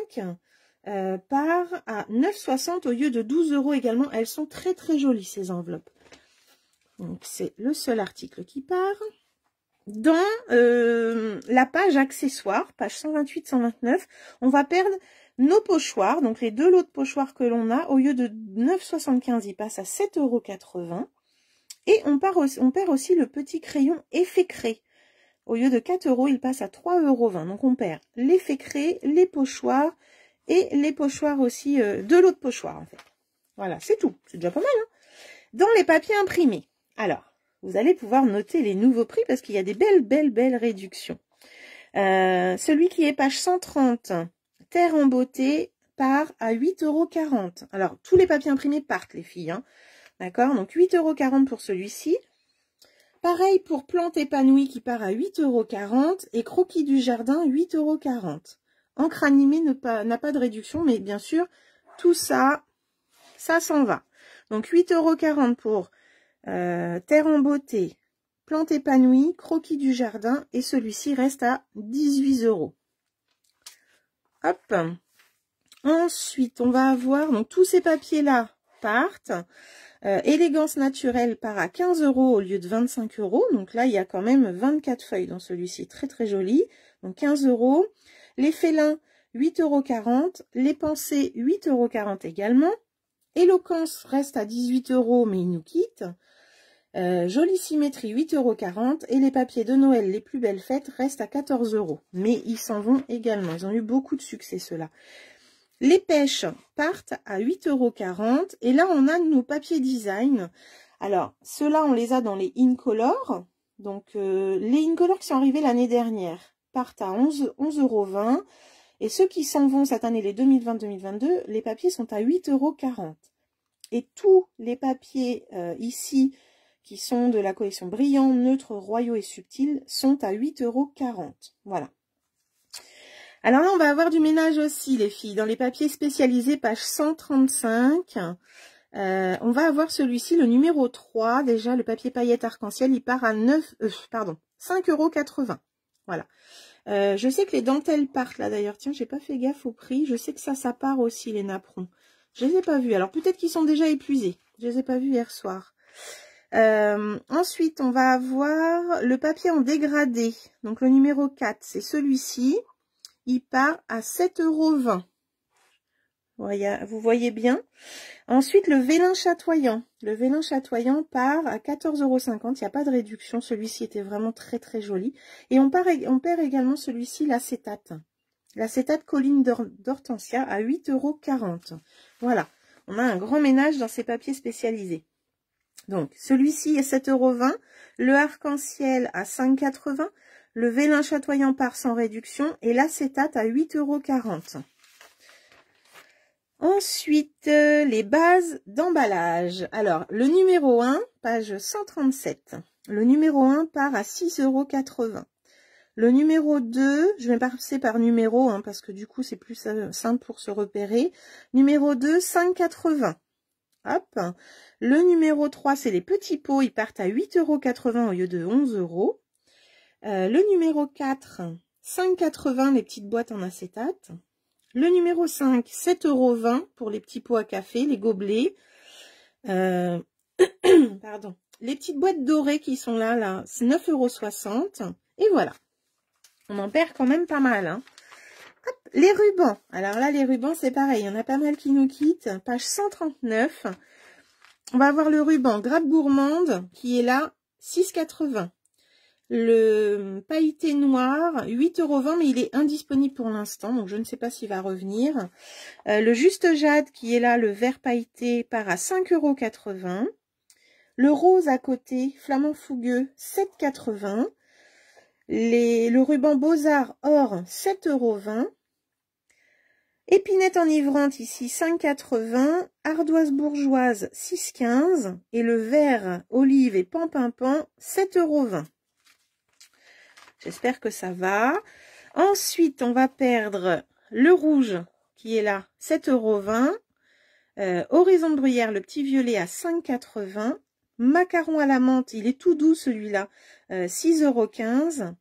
euh, part à 9,60 au lieu de 12 euros également. Elles sont très très jolies ces enveloppes. Donc c'est le seul article qui part. Dans la page accessoire, page 128-129, on va perdre nos pochoirs, donc les deux lots de pochoirs que l'on a, au lieu de 9,75, ils passent à 7,80€. Et on, on, perd aussi le petit crayon effet créé. Au lieu de 4 euros, il passe à 3,20 euros. Donc on perd l'effet créé, les pochoirs et les pochoirs aussi, euh, lots de pochoirs pochoir en fait. Voilà, c'est tout. C'est déjà pas mal. Hein Dans les papiers imprimés. Alors, vous allez pouvoir noter les nouveaux prix parce qu'il y a des belles, belles, belles réductions. Euh, celui qui est page 130, Terre en beauté part à 8,40 euros. Alors, tous les papiers imprimés partent, les filles. Hein. D'accord Donc, 8,40 euros pour celui-ci. Pareil pour Plante épanouie qui part à 8,40 euros. Et Croquis du jardin, 8,40 euros. Encre animée n'a pas de réduction, mais bien sûr, tout ça, ça s'en va. Donc, 8,40 euros pour euh, Terre en beauté, Plante épanouie, Croquis du jardin. Et celui-ci reste à 18 euros. Hop. Ensuite, on va avoir donc tous ces papiers-là partent. Euh, élégance naturelle part à 15 euros au lieu de 25 euros. Donc là, il y a quand même 24 feuilles dans celui-ci. Très, très joli. Donc 15 euros. Les félins, 8,40 euros. Les pensées, 8,40 euros également. Éloquence reste à 18 euros, mais il nous quitte. Euh, jolie symétrie, 8,40€. Et les papiers de Noël, les plus belles fêtes, restent à 14 euros. Mais ils s'en vont également. Ils ont eu beaucoup de succès, ceux-là. Les pêches partent à 8,40€. Et là, on a nos papiers design. Alors, ceux-là, on les a dans les Incolor. Donc, euh, les Incolor qui sont arrivés l'année dernière partent à 11,20 11 euros. Et ceux qui s'en vont cette année, les 2020-2022, les papiers sont à 8,40 euros. Et tous les papiers euh, ici qui sont de la collection Brillant, Neutre, Royaux et Subtil, sont à €. Voilà. Alors là, on va avoir du ménage aussi, les filles. Dans les papiers spécialisés, page 135, euh, on va avoir celui-ci, le numéro 3. Déjà, le papier paillette arc-en-ciel, il part à 9, euh, pardon, €. Voilà. Euh, je sais que les dentelles partent là d'ailleurs. Tiens, j'ai pas fait gaffe au prix. Je sais que ça, ça part aussi, les napperons. Je les ai pas vus. Alors peut-être qu'ils sont déjà épuisés. Je les ai pas vus hier soir. Euh, ensuite, on va avoir le papier en dégradé. Donc, le numéro 4, c'est celui-ci. Il part à 7,20 euros. Vous voyez bien. Ensuite, le vélin chatoyant. Le vélin chatoyant part à 14,50 euros. Il n'y a pas de réduction. Celui-ci était vraiment très, très joli. Et on, on perd également celui-ci, l'acétate. L'acétate colline d'hortensia à 8,40 euros. Voilà. On a un grand ménage dans ces papiers spécialisés. Donc, celui-ci est 7,20€, le arc-en-ciel à 5,80€, le vélin chatoyant part sans réduction et l'acétate à 8,40 euros. Ensuite, euh, les bases d'emballage. Alors, le numéro 1, page 137. Le numéro 1 part à 6,80€. Le numéro 2, je vais passer par numéro hein, parce que du coup, c'est plus euh, simple pour se repérer. Numéro 2, 5,80. Hop. Le numéro 3, c'est les petits pots. Ils partent à 8,80€ au lieu de 11 euros. Euh, le numéro 4, 5,80 les petites boîtes en acétate. Le numéro 5, 7,20€ pour les petits pots à café, les gobelets. Euh, pardon. Les petites boîtes dorées qui sont là, là, c'est 9,60€. Et voilà. On en perd quand même pas mal. Hein les rubans. Alors là, les rubans, c'est pareil. Il y en a pas mal qui nous quittent. Page 139. On va avoir le ruban grappe gourmande qui est là, 6,80. Le pailleté noir, 8,20 euros, mais il est indisponible pour l'instant, donc je ne sais pas s'il va revenir. Euh, le juste jade qui est là, le vert pailleté, part à 5,80 euros. Le rose à côté, flamand fougueux, 7,80 le ruban Beaux-Arts or 7,20 euros. Épinette enivrante ici 5,80. Ardoise bourgeoise 6,15. Et le vert olive et pan-pan-pan, 7,20 euros. J'espère que ça va. Ensuite, on va perdre le rouge qui est là, 7,20 euros. Euh, Horizon de Bruyère, le petit violet à 5,80 Macaron à la menthe, il est tout doux celui-là, 6,15 euh, 6,15€.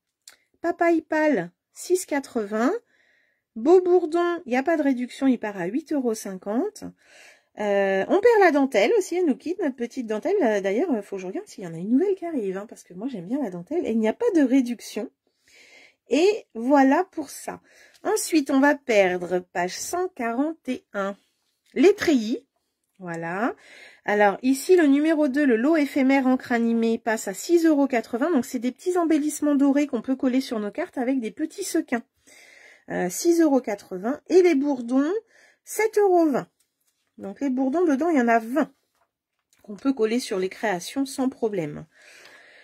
Papaye pâle, 6,80€. Beau bourdon, il n'y a pas de réduction, il part à 8,50 cinquante. Euh, on perd la dentelle aussi, elle nous quitte, notre petite dentelle. Euh, d'ailleurs, il faut que je regarde s'il y en a une nouvelle qui arrive, hein, parce que moi j'aime bien la dentelle. Et il n'y a pas de réduction. Et voilà pour ça. Ensuite, on va perdre page 141. Les treillis, voilà. Alors ici, le numéro 2, le lot éphémère encre animée, passe à 6,80€. Donc c'est des petits embellissements dorés qu'on peut coller sur nos cartes avec des petits sequins. Euh, 6,80€. Et les bourdons, 7,20€. Donc les bourdons, dedans, il y en a 20 qu'on peut coller sur les créations sans problème.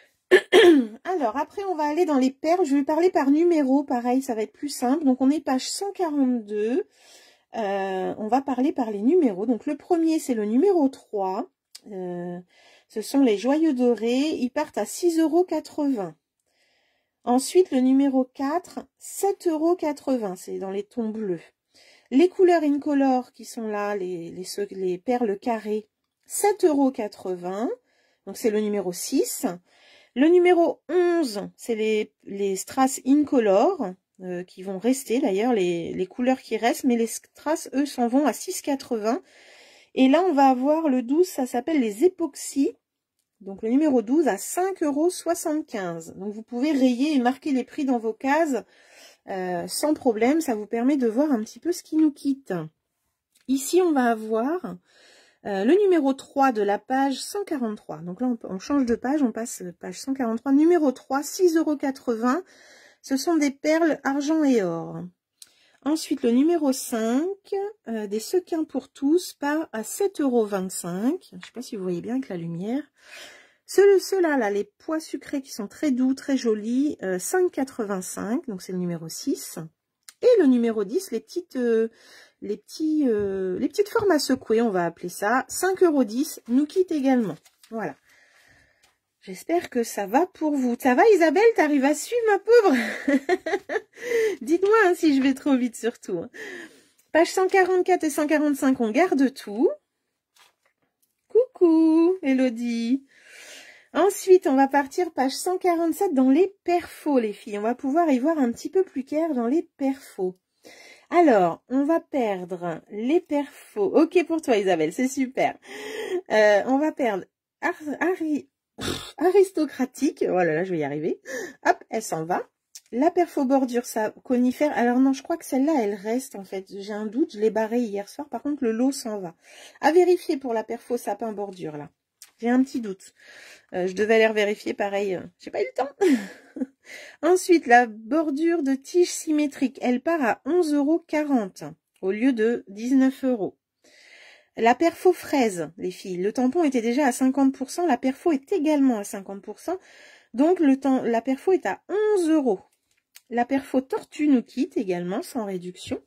Alors, après, on va aller dans les paires. Je vais parler par numéro, pareil, ça va être plus simple. Donc, on est page 142. Euh, on va parler par les numéros. Donc le premier, c'est le numéro 3. Euh, ce sont les joyeux dorés. Ils partent à 6,80 euros. Ensuite, le numéro 4, 7,80 euros. C'est dans les tons bleus. Les couleurs incolores qui sont là, les, les, les perles carrées, 7,80 euros. Donc c'est le numéro 6. Le numéro 11, c'est les, les strass incolores. Euh, qui vont rester d'ailleurs, les, les, couleurs qui restent, mais les traces, eux, s'en vont à 6,80. Et là, on va avoir le 12, ça s'appelle les époxies. Donc le numéro 12 à 5,75 euros. Donc vous pouvez rayer et marquer les prix dans vos cases euh, sans problème. Ça vous permet de voir un petit peu ce qui nous quitte. Ici, on va avoir euh, le numéro 3 de la page 143. Donc là, on, change de page, on passe page 143. Numéro 3, 6,80 euros. Ce sont des perles argent et or. Ensuite, le numéro 5, euh, des sequins pour tous, part à 7,25 euros. Je ne sais pas si vous voyez bien avec la lumière. Ceux-là, là, les pois sucrés qui sont très doux, très jolis, euh, vingt 5,85, donc c'est le numéro 6. Et le numéro 10, les petites, euh, les petits, les petites formes à secouer, on va appeler ça, 5,10 euros, nous quitte également. Voilà. J'espère que ça va pour vous. Ça va Isabelle, t'arrives à suivre ma pauvre Dites-moi hein, si je vais trop vite surtout. Hein. Page 144 et 145, on garde tout. Coucou Elodie Ensuite, on va partir page 147 dans les perfos, les filles. On va pouvoir y voir un petit peu plus clair dans les perfos. Alors, on va perdre les perfos. Ok pour toi, Isabelle, c'est super. Euh, on va perdre Harry, aristocratique. Voilà, oh là, je vais y arriver. Hop, elle s'en va. La perfo bordure ça, conifère, alors non, je crois que celle-là, elle reste en fait. J'ai un doute, je l'ai barrée hier soir. Par contre, le lot s'en va. À vérifier pour la perfo sapin bordure, là. J'ai un petit doute. Euh, je devais aller vérifier, pareil, euh, j'ai pas eu le temps. Ensuite, la bordure de tige symétrique, elle part à 11,40 euros au lieu de 19 euros. La perfo fraise, les filles. Le tampon était déjà à 50%, la perfo est également à 50%. Donc le la perfo est à 11 euros. La perfo tortue nous quitte également, sans réduction.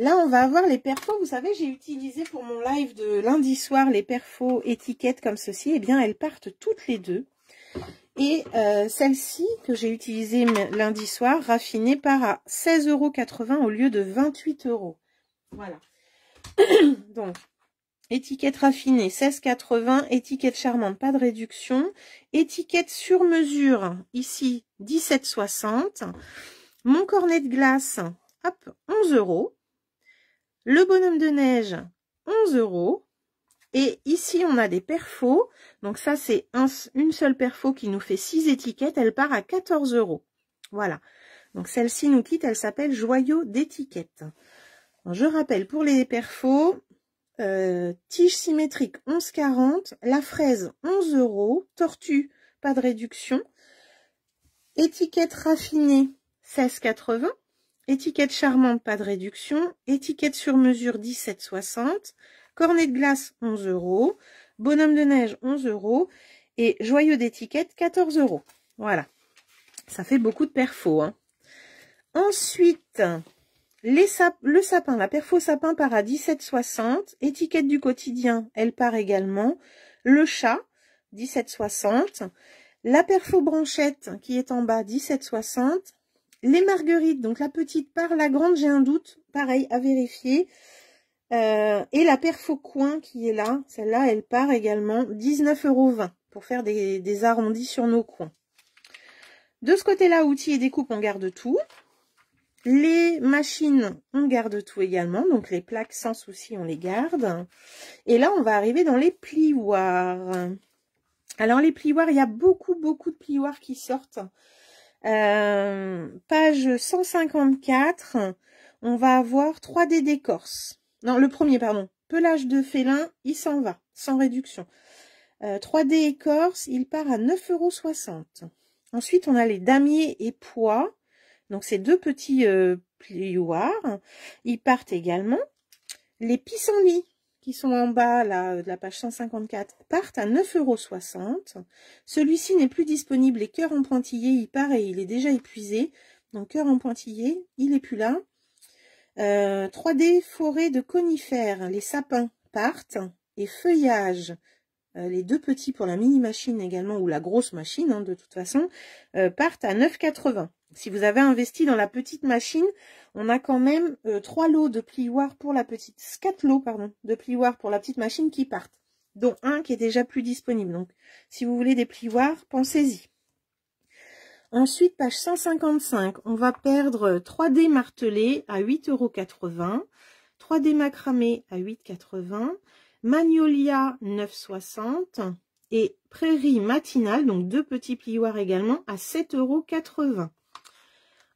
Là, on va avoir les perfos. Vous savez, j'ai utilisé pour mon live de lundi soir les perfos étiquettes comme ceci. Eh bien, elles partent toutes les deux. Et euh, celle-ci, que j'ai utilisée lundi soir, raffinée, part à 16,80 euros au lieu de 28 euros. Voilà. Donc, Étiquette raffinée 16,80, étiquette charmante, pas de réduction. Étiquette sur mesure, ici 17,60. Mon cornet de glace, hop, 11 euros. Le bonhomme de neige, 11 euros. Et ici, on a des perfos. Donc ça, c'est une seule perfo qui nous fait 6 étiquettes. Elle part à 14 euros. Voilà. Donc celle-ci nous quitte, elle s'appelle Joyau d'étiquette. Je rappelle pour les perfos, euh, tige symétrique 11,40, la fraise 11 euros, tortue pas de réduction, étiquette raffinée 16,80, étiquette charmante pas de réduction, étiquette sur mesure 17,60, cornet de glace 11 euros, bonhomme de neige 11 euros et joyeux d'étiquette 14 euros. Voilà, ça fait beaucoup de perfos. Hein. Ensuite, le sapin, la perfo sapin part à 17,60. Étiquette du quotidien, elle part également. Le chat, 17,60. La perfo branchette qui est en bas, 17,60. Les marguerites, donc la petite part, la grande, j'ai un doute, pareil, à vérifier. Euh, et la perfo coin qui est là, celle-là, elle part également 19,20€ pour faire des, des arrondis sur nos coins. De ce côté-là, outils et découpe on garde tout. Les machines, on garde tout également. Donc, les plaques, sans souci, on les garde. Et là, on va arriver dans les plioirs. Alors, les plioirs, il y a beaucoup, beaucoup de plioirs qui sortent. Euh, page 154, on va avoir 3D d'écorce. Non, le premier, pardon. Pelage de félin, il s'en va, sans réduction. Euh, 3D écorce, il part à 9,60 euros. Ensuite, on a les damiers et pois. Donc ces deux petits euh, plioirs, ils partent également. Les pissenlits qui sont en bas là, euh, de la page 154 partent à soixante. Celui-ci n'est plus disponible et cœurs en pointillé, il part et il est déjà épuisé. Donc cœur en pointillé, il n'est plus là. 3D euh, forêt de conifères, les sapins partent et feuillage euh, les deux petits pour la mini machine également ou la grosse machine hein, de toute façon partent à 9,80 si vous avez investi dans la petite machine, on a quand même euh, trois lots de plioirs pour la petite, quatre lots pardon, de plioirs pour la petite machine qui partent, dont un qui est déjà plus disponible. Donc, si vous voulez des plioirs, pensez-y. Ensuite, page 155, on va perdre 3D martelé à 8,80€, 3D macramé à 8,80€, Magnolia 9,60€ et Prairie matinale, donc deux petits plioirs également, à 7,80€.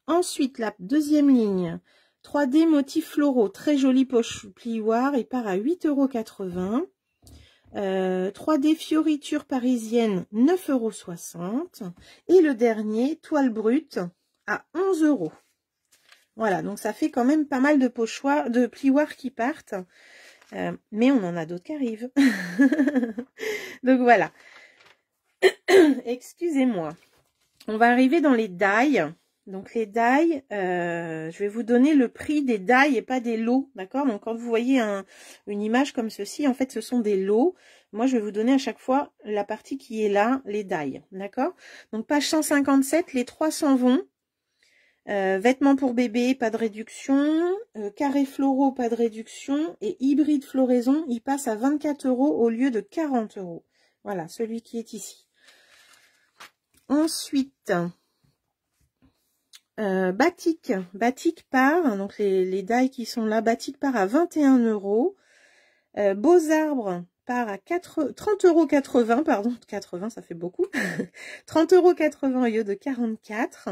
Ensuite, la deuxième ligne, 3D motifs floraux, très jolie poche plioir, et part à 8,80€. euros. 3D euh, parisiennes, parisienne, euros. Et le dernier, toile brute, à 11 euros. Voilà, donc ça fait quand même pas mal de pochoirs, de plioirs qui partent. Euh, mais on en a d'autres qui arrivent. donc voilà. Excusez-moi. On va arriver dans les dailles. Donc les dailles, euh, je vais vous donner le prix des dailles et pas des lots, d'accord Donc quand vous voyez un, une image comme ceci, en fait ce sont des lots. Moi je vais vous donner à chaque fois la partie qui est là, les dailles, d'accord Donc page 157, les trois s'en vont. Euh, vêtements pour bébé, pas de réduction. Euh, carrés floraux, pas de réduction. Et hybride floraison, il passe à 24 euros au lieu de 40 euros. Voilà, celui qui est ici. Ensuite, euh, Batik, Batik part, hein, donc les, les dailles qui sont là, Batik part à 21 euros. Euh, Beaux Arbres part à 30,80 euros pardon, 80 ça fait beaucoup, 30,80 euros au lieu de 44.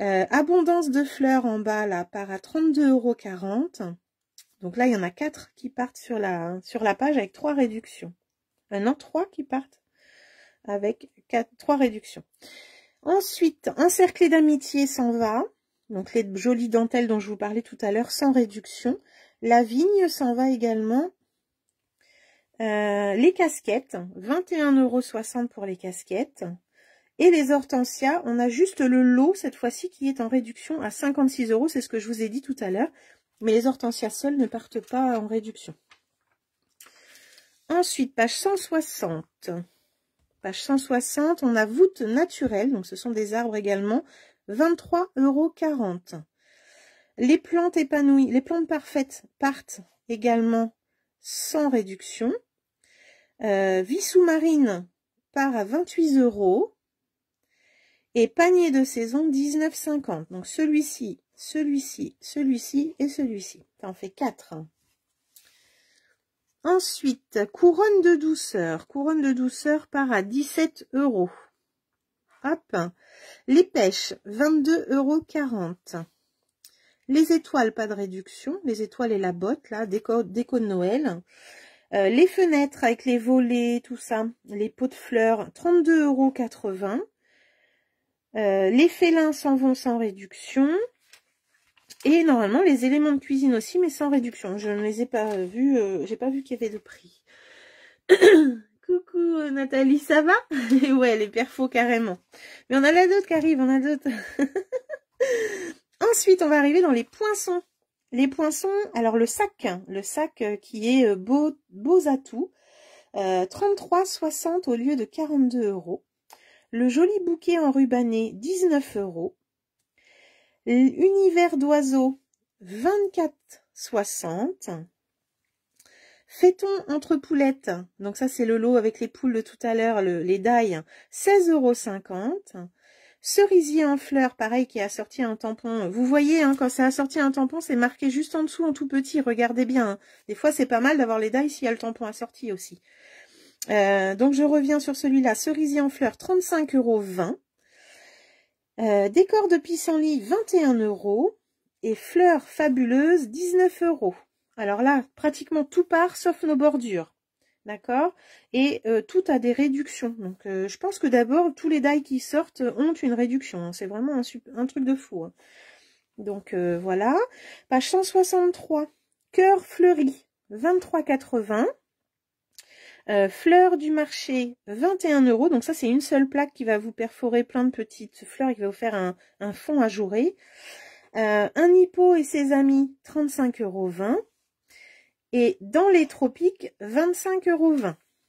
Euh, abondance de fleurs en bas là part à 32,40 euros Donc là il y en a 4 qui partent sur la, page avec 3 réductions. Maintenant non, 3 qui partent avec 3 réductions. Ensuite, un cercle d'amitié s'en va. Donc les jolies dentelles dont je vous parlais tout à l'heure sans réduction. La vigne s'en va également. Euh, les casquettes, 21,60 euros pour les casquettes. Et les hortensias, on a juste le lot cette fois-ci qui est en réduction à 56 euros, c'est ce que je vous ai dit tout à l'heure. Mais les hortensias seules ne partent pas en réduction. Ensuite, page 160. Page 160, on a voûte naturelle, donc ce sont des arbres également, 23,40 euros. Les plantes épanouies, les plantes parfaites partent également sans réduction. Euh, vie sous-marine part à 28 euros. Et panier de saison, 19,50. Donc celui-ci, celui-ci, celui-ci et celui-ci. Ça en fait 4. Ensuite, couronne de douceur. Couronne de douceur part à 17 euros. Hop. Les pêches, 22,40 euros. Les étoiles, pas de réduction. Les étoiles et la botte, là, déco, déco de Noël. Euh, les fenêtres avec les volets, tout ça. Les pots de fleurs, 32,80 euros. Euh, les félins s'en vont sans réduction. Et normalement, les éléments de cuisine aussi, mais sans réduction. Je ne les ai pas euh, vus, euh, j'ai pas vu qu'il y avait de prix. Coucou Nathalie, ça va ouais, les perfos carrément. Mais on a la d'autres qui arrivent, on a d'autres. Ensuite, on va arriver dans les poinçons. Les poinçons, alors le sac, le sac euh, qui est beau, beaux atouts, euh, 33,60 au lieu de 42 euros. Le joli bouquet en enrubanné, 19 euros l'univers d'oiseaux 24,60. on entre poulettes, donc ça c'est le lot avec les poules de tout à l'heure, les dailles, 16,50 Cerisier en fleurs, pareil, qui est assorti un tampon. Vous voyez, hein, quand c'est assorti un tampon, c'est marqué juste en dessous, en tout petit. Regardez bien. Hein. Des fois, c'est pas mal d'avoir les dailles s'il y a le tampon assorti aussi. Euh, donc, je reviens sur celui-là. Cerisier en fleurs, 35,20 euros. Euh, décor de pissenlit, 21 euros. Et fleurs fabuleuses, 19 euros. Alors là, pratiquement tout part sauf nos bordures. D'accord Et euh, tout a des réductions. Donc euh, je pense que d'abord, tous les dies qui sortent ont une réduction. Hein. C'est vraiment un, truc de fou. Hein. Donc voilà. Page 163. Cœur fleuri, 23,80. Euh, fleurs du marché, 21 euros. Donc ça, c'est une seule plaque qui va vous perforer plein de petites fleurs et qui va vous faire un, un fond ajouré. Euh, un hippo et ses amis, 35,20 euros. Et dans les tropiques, 25,20 euros.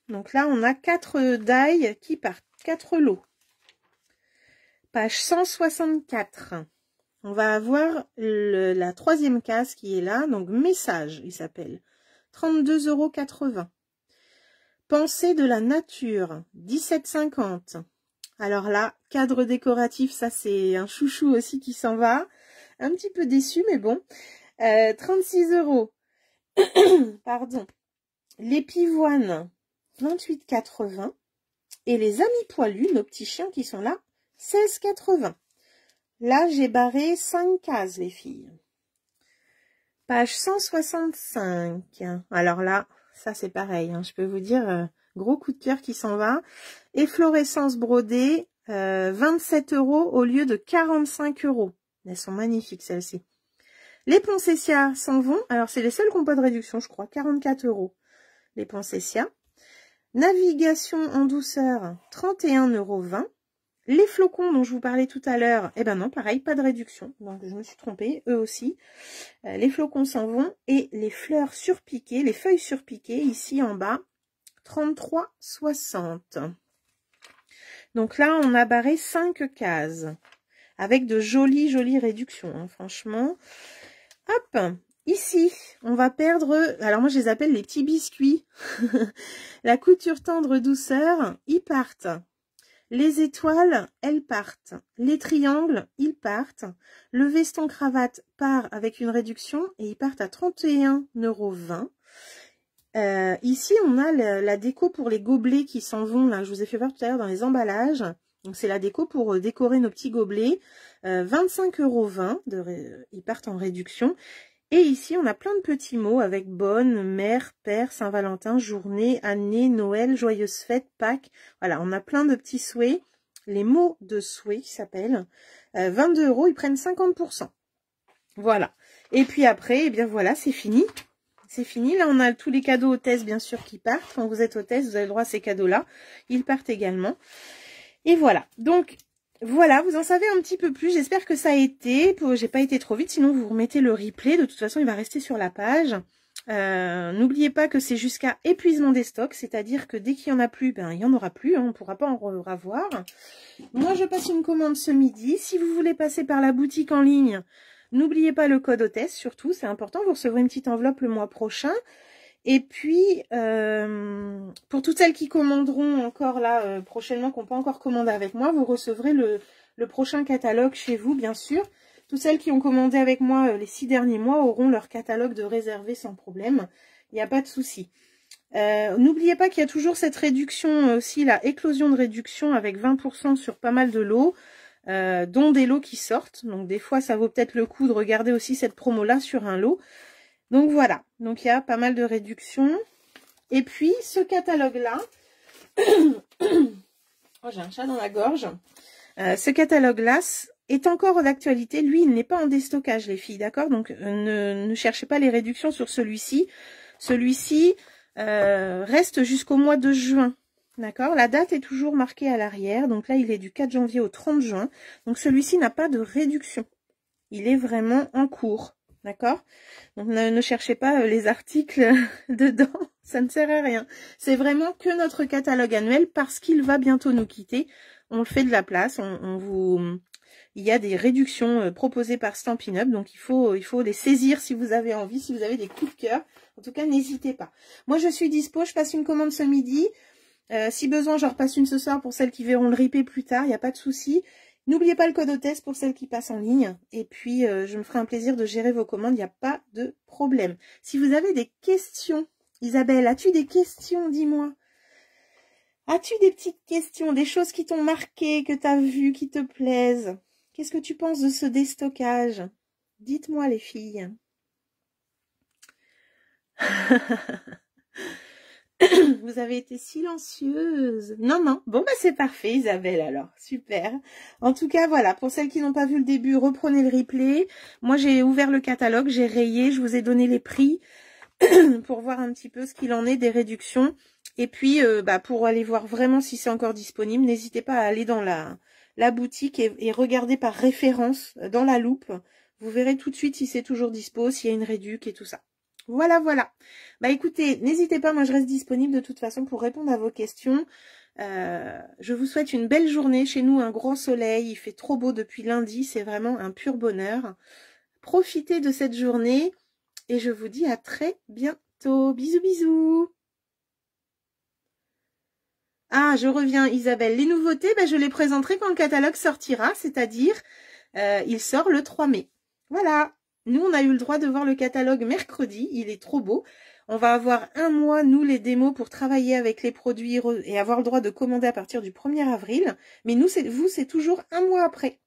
Donc là, on a quatre dailles qui partent, quatre lots. Page 164. On va avoir le, la troisième case qui est là, donc message, il s'appelle. 32,80 euros. Pensée de la nature, 1750. Alors là, cadre décoratif, ça c'est un chouchou aussi qui s'en va. Un petit peu déçu, mais bon. 36 euh, euros. Pardon. Les pivoines, 28,80. Et les amis poilus, nos petits chiens qui sont là, 16,80. Là, j'ai barré 5 cases, les filles. Page 165. Alors là, ça, c'est pareil. Hein. je peux vous dire, euh, gros coup de cœur qui s'en va. Efflorescence brodée, 27 euh, euros au lieu de 45 euros. Elles sont magnifiques, celles-ci. Les poncessia s'en vont. Alors, c'est les seuls qu'on peut de réduction, je crois. 44 euros, les poncessia. Navigation en douceur, 31,20 euros. Les flocons dont je vous parlais tout à l'heure, eh ben non, pareil, pas de réduction. Donc je me suis trompée, eux aussi. Euh, les flocons s'en vont et les fleurs surpiquées, les feuilles surpiquées, ici en bas, 33,60. Donc là, on a barré 5 cases avec de jolies, jolies réductions, hein, franchement. Hop, ici, on va perdre, alors moi je les appelle les petits biscuits. la couture tendre douceur, ils partent. Les étoiles, elles partent. Les triangles, ils partent. Le veston cravate part avec une réduction et ils partent à 31,20 euros. Euh, ici, on a la déco pour les gobelets qui s'en vont. Là, je vous ai fait voir tout à l'heure dans les emballages. Donc, c'est la déco pour euh, décorer nos petits gobelets. Euh, 25,20 euros. ils partent en réduction. Et ici, on a plein de petits mots avec bonne, mère, père, Saint-Valentin, journée, année, Noël, joyeuse fête, Pâques. Voilà, on a plein de petits souhaits. Les mots de souhait qui s'appellent. 22 euh, euros, ils prennent 50%. Voilà. Et puis après, eh bien voilà, c'est fini. C'est fini. Là, on a tous les cadeaux hôtesse, bien sûr, qui partent. Quand vous êtes hôtesse, vous avez le droit à ces cadeaux-là. Ils partent également. Et voilà. Donc, voilà, vous en savez un petit peu plus. J'espère que ça a été. J'ai pas été trop vite, sinon vous remettez le replay. De toute façon, il va rester sur la page. Euh, n'oubliez pas que c'est jusqu'à épuisement des stocks, c'est-à-dire que dès qu'il y en a plus, ben, il n'y en aura plus, hein. on ne pourra pas en revoir. Moi, je passe une commande ce midi. Si vous voulez passer par la boutique en ligne, n'oubliez pas le code hôtesse, surtout, c'est important, vous recevrez une petite enveloppe le mois prochain. Et puis, euh, pour toutes celles qui commanderont encore là euh, prochainement, qui n'ont pas encore commandé avec moi, vous recevrez le, prochain catalogue chez vous, bien sûr. Toutes celles qui ont commandé avec moi euh, les six derniers mois auront leur catalogue de réservé sans problème. Il n'y a pas de souci. N'oubliez pas qu'il y a toujours cette réduction aussi, la éclosion de réduction avec 20% sur pas mal de lots, dont des lots qui sortent. Donc des fois, ça vaut peut-être le coup de regarder aussi cette promo-là sur un lot. Donc voilà, donc il y a pas mal de réductions. Et puis ce catalogue-là, oh, j'ai un chat dans la gorge. Euh, ce catalogue-là est encore d'actualité. Lui, il n'est pas en déstockage, les filles, d'accord Donc euh, ne, cherchez pas les réductions sur celui-ci. Celui-ci euh, reste jusqu'au mois de juin. D'accord La date est toujours marquée à l'arrière. Donc là, il est du 4 janvier au 30 juin. Donc celui-ci n'a pas de réduction. Il est vraiment en cours. D'accord Donc ne, cherchez pas euh, les articles dedans, ça ne sert à rien. C'est vraiment que notre catalogue annuel parce qu'il va bientôt nous quitter. On le fait de la place, on, vous... Il y a des réductions euh, proposées par Stampin' Up, donc il faut, il faut les saisir si vous avez envie, si vous avez des coups de cœur. En tout cas, n'hésitez pas. Moi, je suis dispo, je passe une commande ce midi. Euh, si besoin, j'en repasse une ce soir pour celles qui verront le ripé plus tard, il n'y a pas de souci. N'oubliez pas le code hôtesse pour celles qui passent en ligne. Et puis, euh, je me ferai un plaisir de gérer vos commandes. Il n'y a pas de problème. Si vous avez des questions, Isabelle, as-tu des questions Dis-moi. As-tu des petites questions, des choses qui t'ont marqué, que tu as vues, qui te plaisent Qu'est-ce que tu penses de ce déstockage Dites-moi les filles. vous avez été silencieuse. Non, non. Bon, bah, c'est parfait, Isabelle, alors. Super. En tout cas, voilà. Pour celles qui n'ont pas vu le début, reprenez le replay. Moi, j'ai ouvert le catalogue, j'ai rayé, je vous ai donné les prix pour voir un petit peu ce qu'il en est des réductions. Et puis, euh, bah, pour aller voir vraiment si c'est encore disponible, n'hésitez pas à aller dans la, la boutique et, et regarder par référence euh, dans la loupe. Vous verrez tout de suite si c'est toujours dispo, s'il y a une réduc et tout ça. Voilà, voilà. Bah écoutez, n'hésitez pas, moi je reste disponible de toute façon pour répondre à vos questions. Euh, je vous souhaite une belle journée. Chez nous, un grand soleil. Il fait trop beau depuis lundi. C'est vraiment un pur bonheur. Profitez de cette journée et je vous dis à très bientôt. Bisous, bisous. Ah, je reviens Isabelle. Les nouveautés, bah, je les présenterai quand le catalogue sortira, c'est-à-dire euh, il sort le 3 mai. Voilà. Nous, on a eu le droit de voir le catalogue mercredi. Il est trop beau. On va avoir un mois, nous, les démos, pour travailler avec les produits et avoir le droit de commander à partir du 1er avril. Mais nous, vous, c'est toujours un mois après.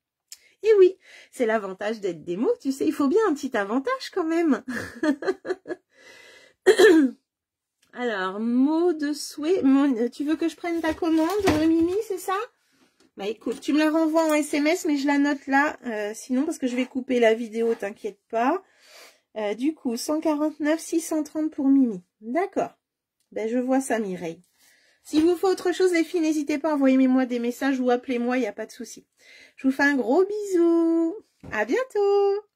Et oui, c'est l'avantage d'être démo, tu sais, il faut bien un petit avantage quand même. Alors, mot de souhait, tu veux que je prenne ta commande, Mimi, c'est ça bah écoute, tu me la renvoies en SMS, mais je la note là, euh, sinon parce que je vais couper la vidéo, t'inquiète pas. Euh, du coup, 149, 630 pour Mimi. D'accord. Ben, je vois ça, Mireille. S'il vous faut autre chose, les filles, n'hésitez pas, à envoyez-moi des messages ou appelez-moi, il n'y a pas de souci. Je vous fais un gros bisou. À bientôt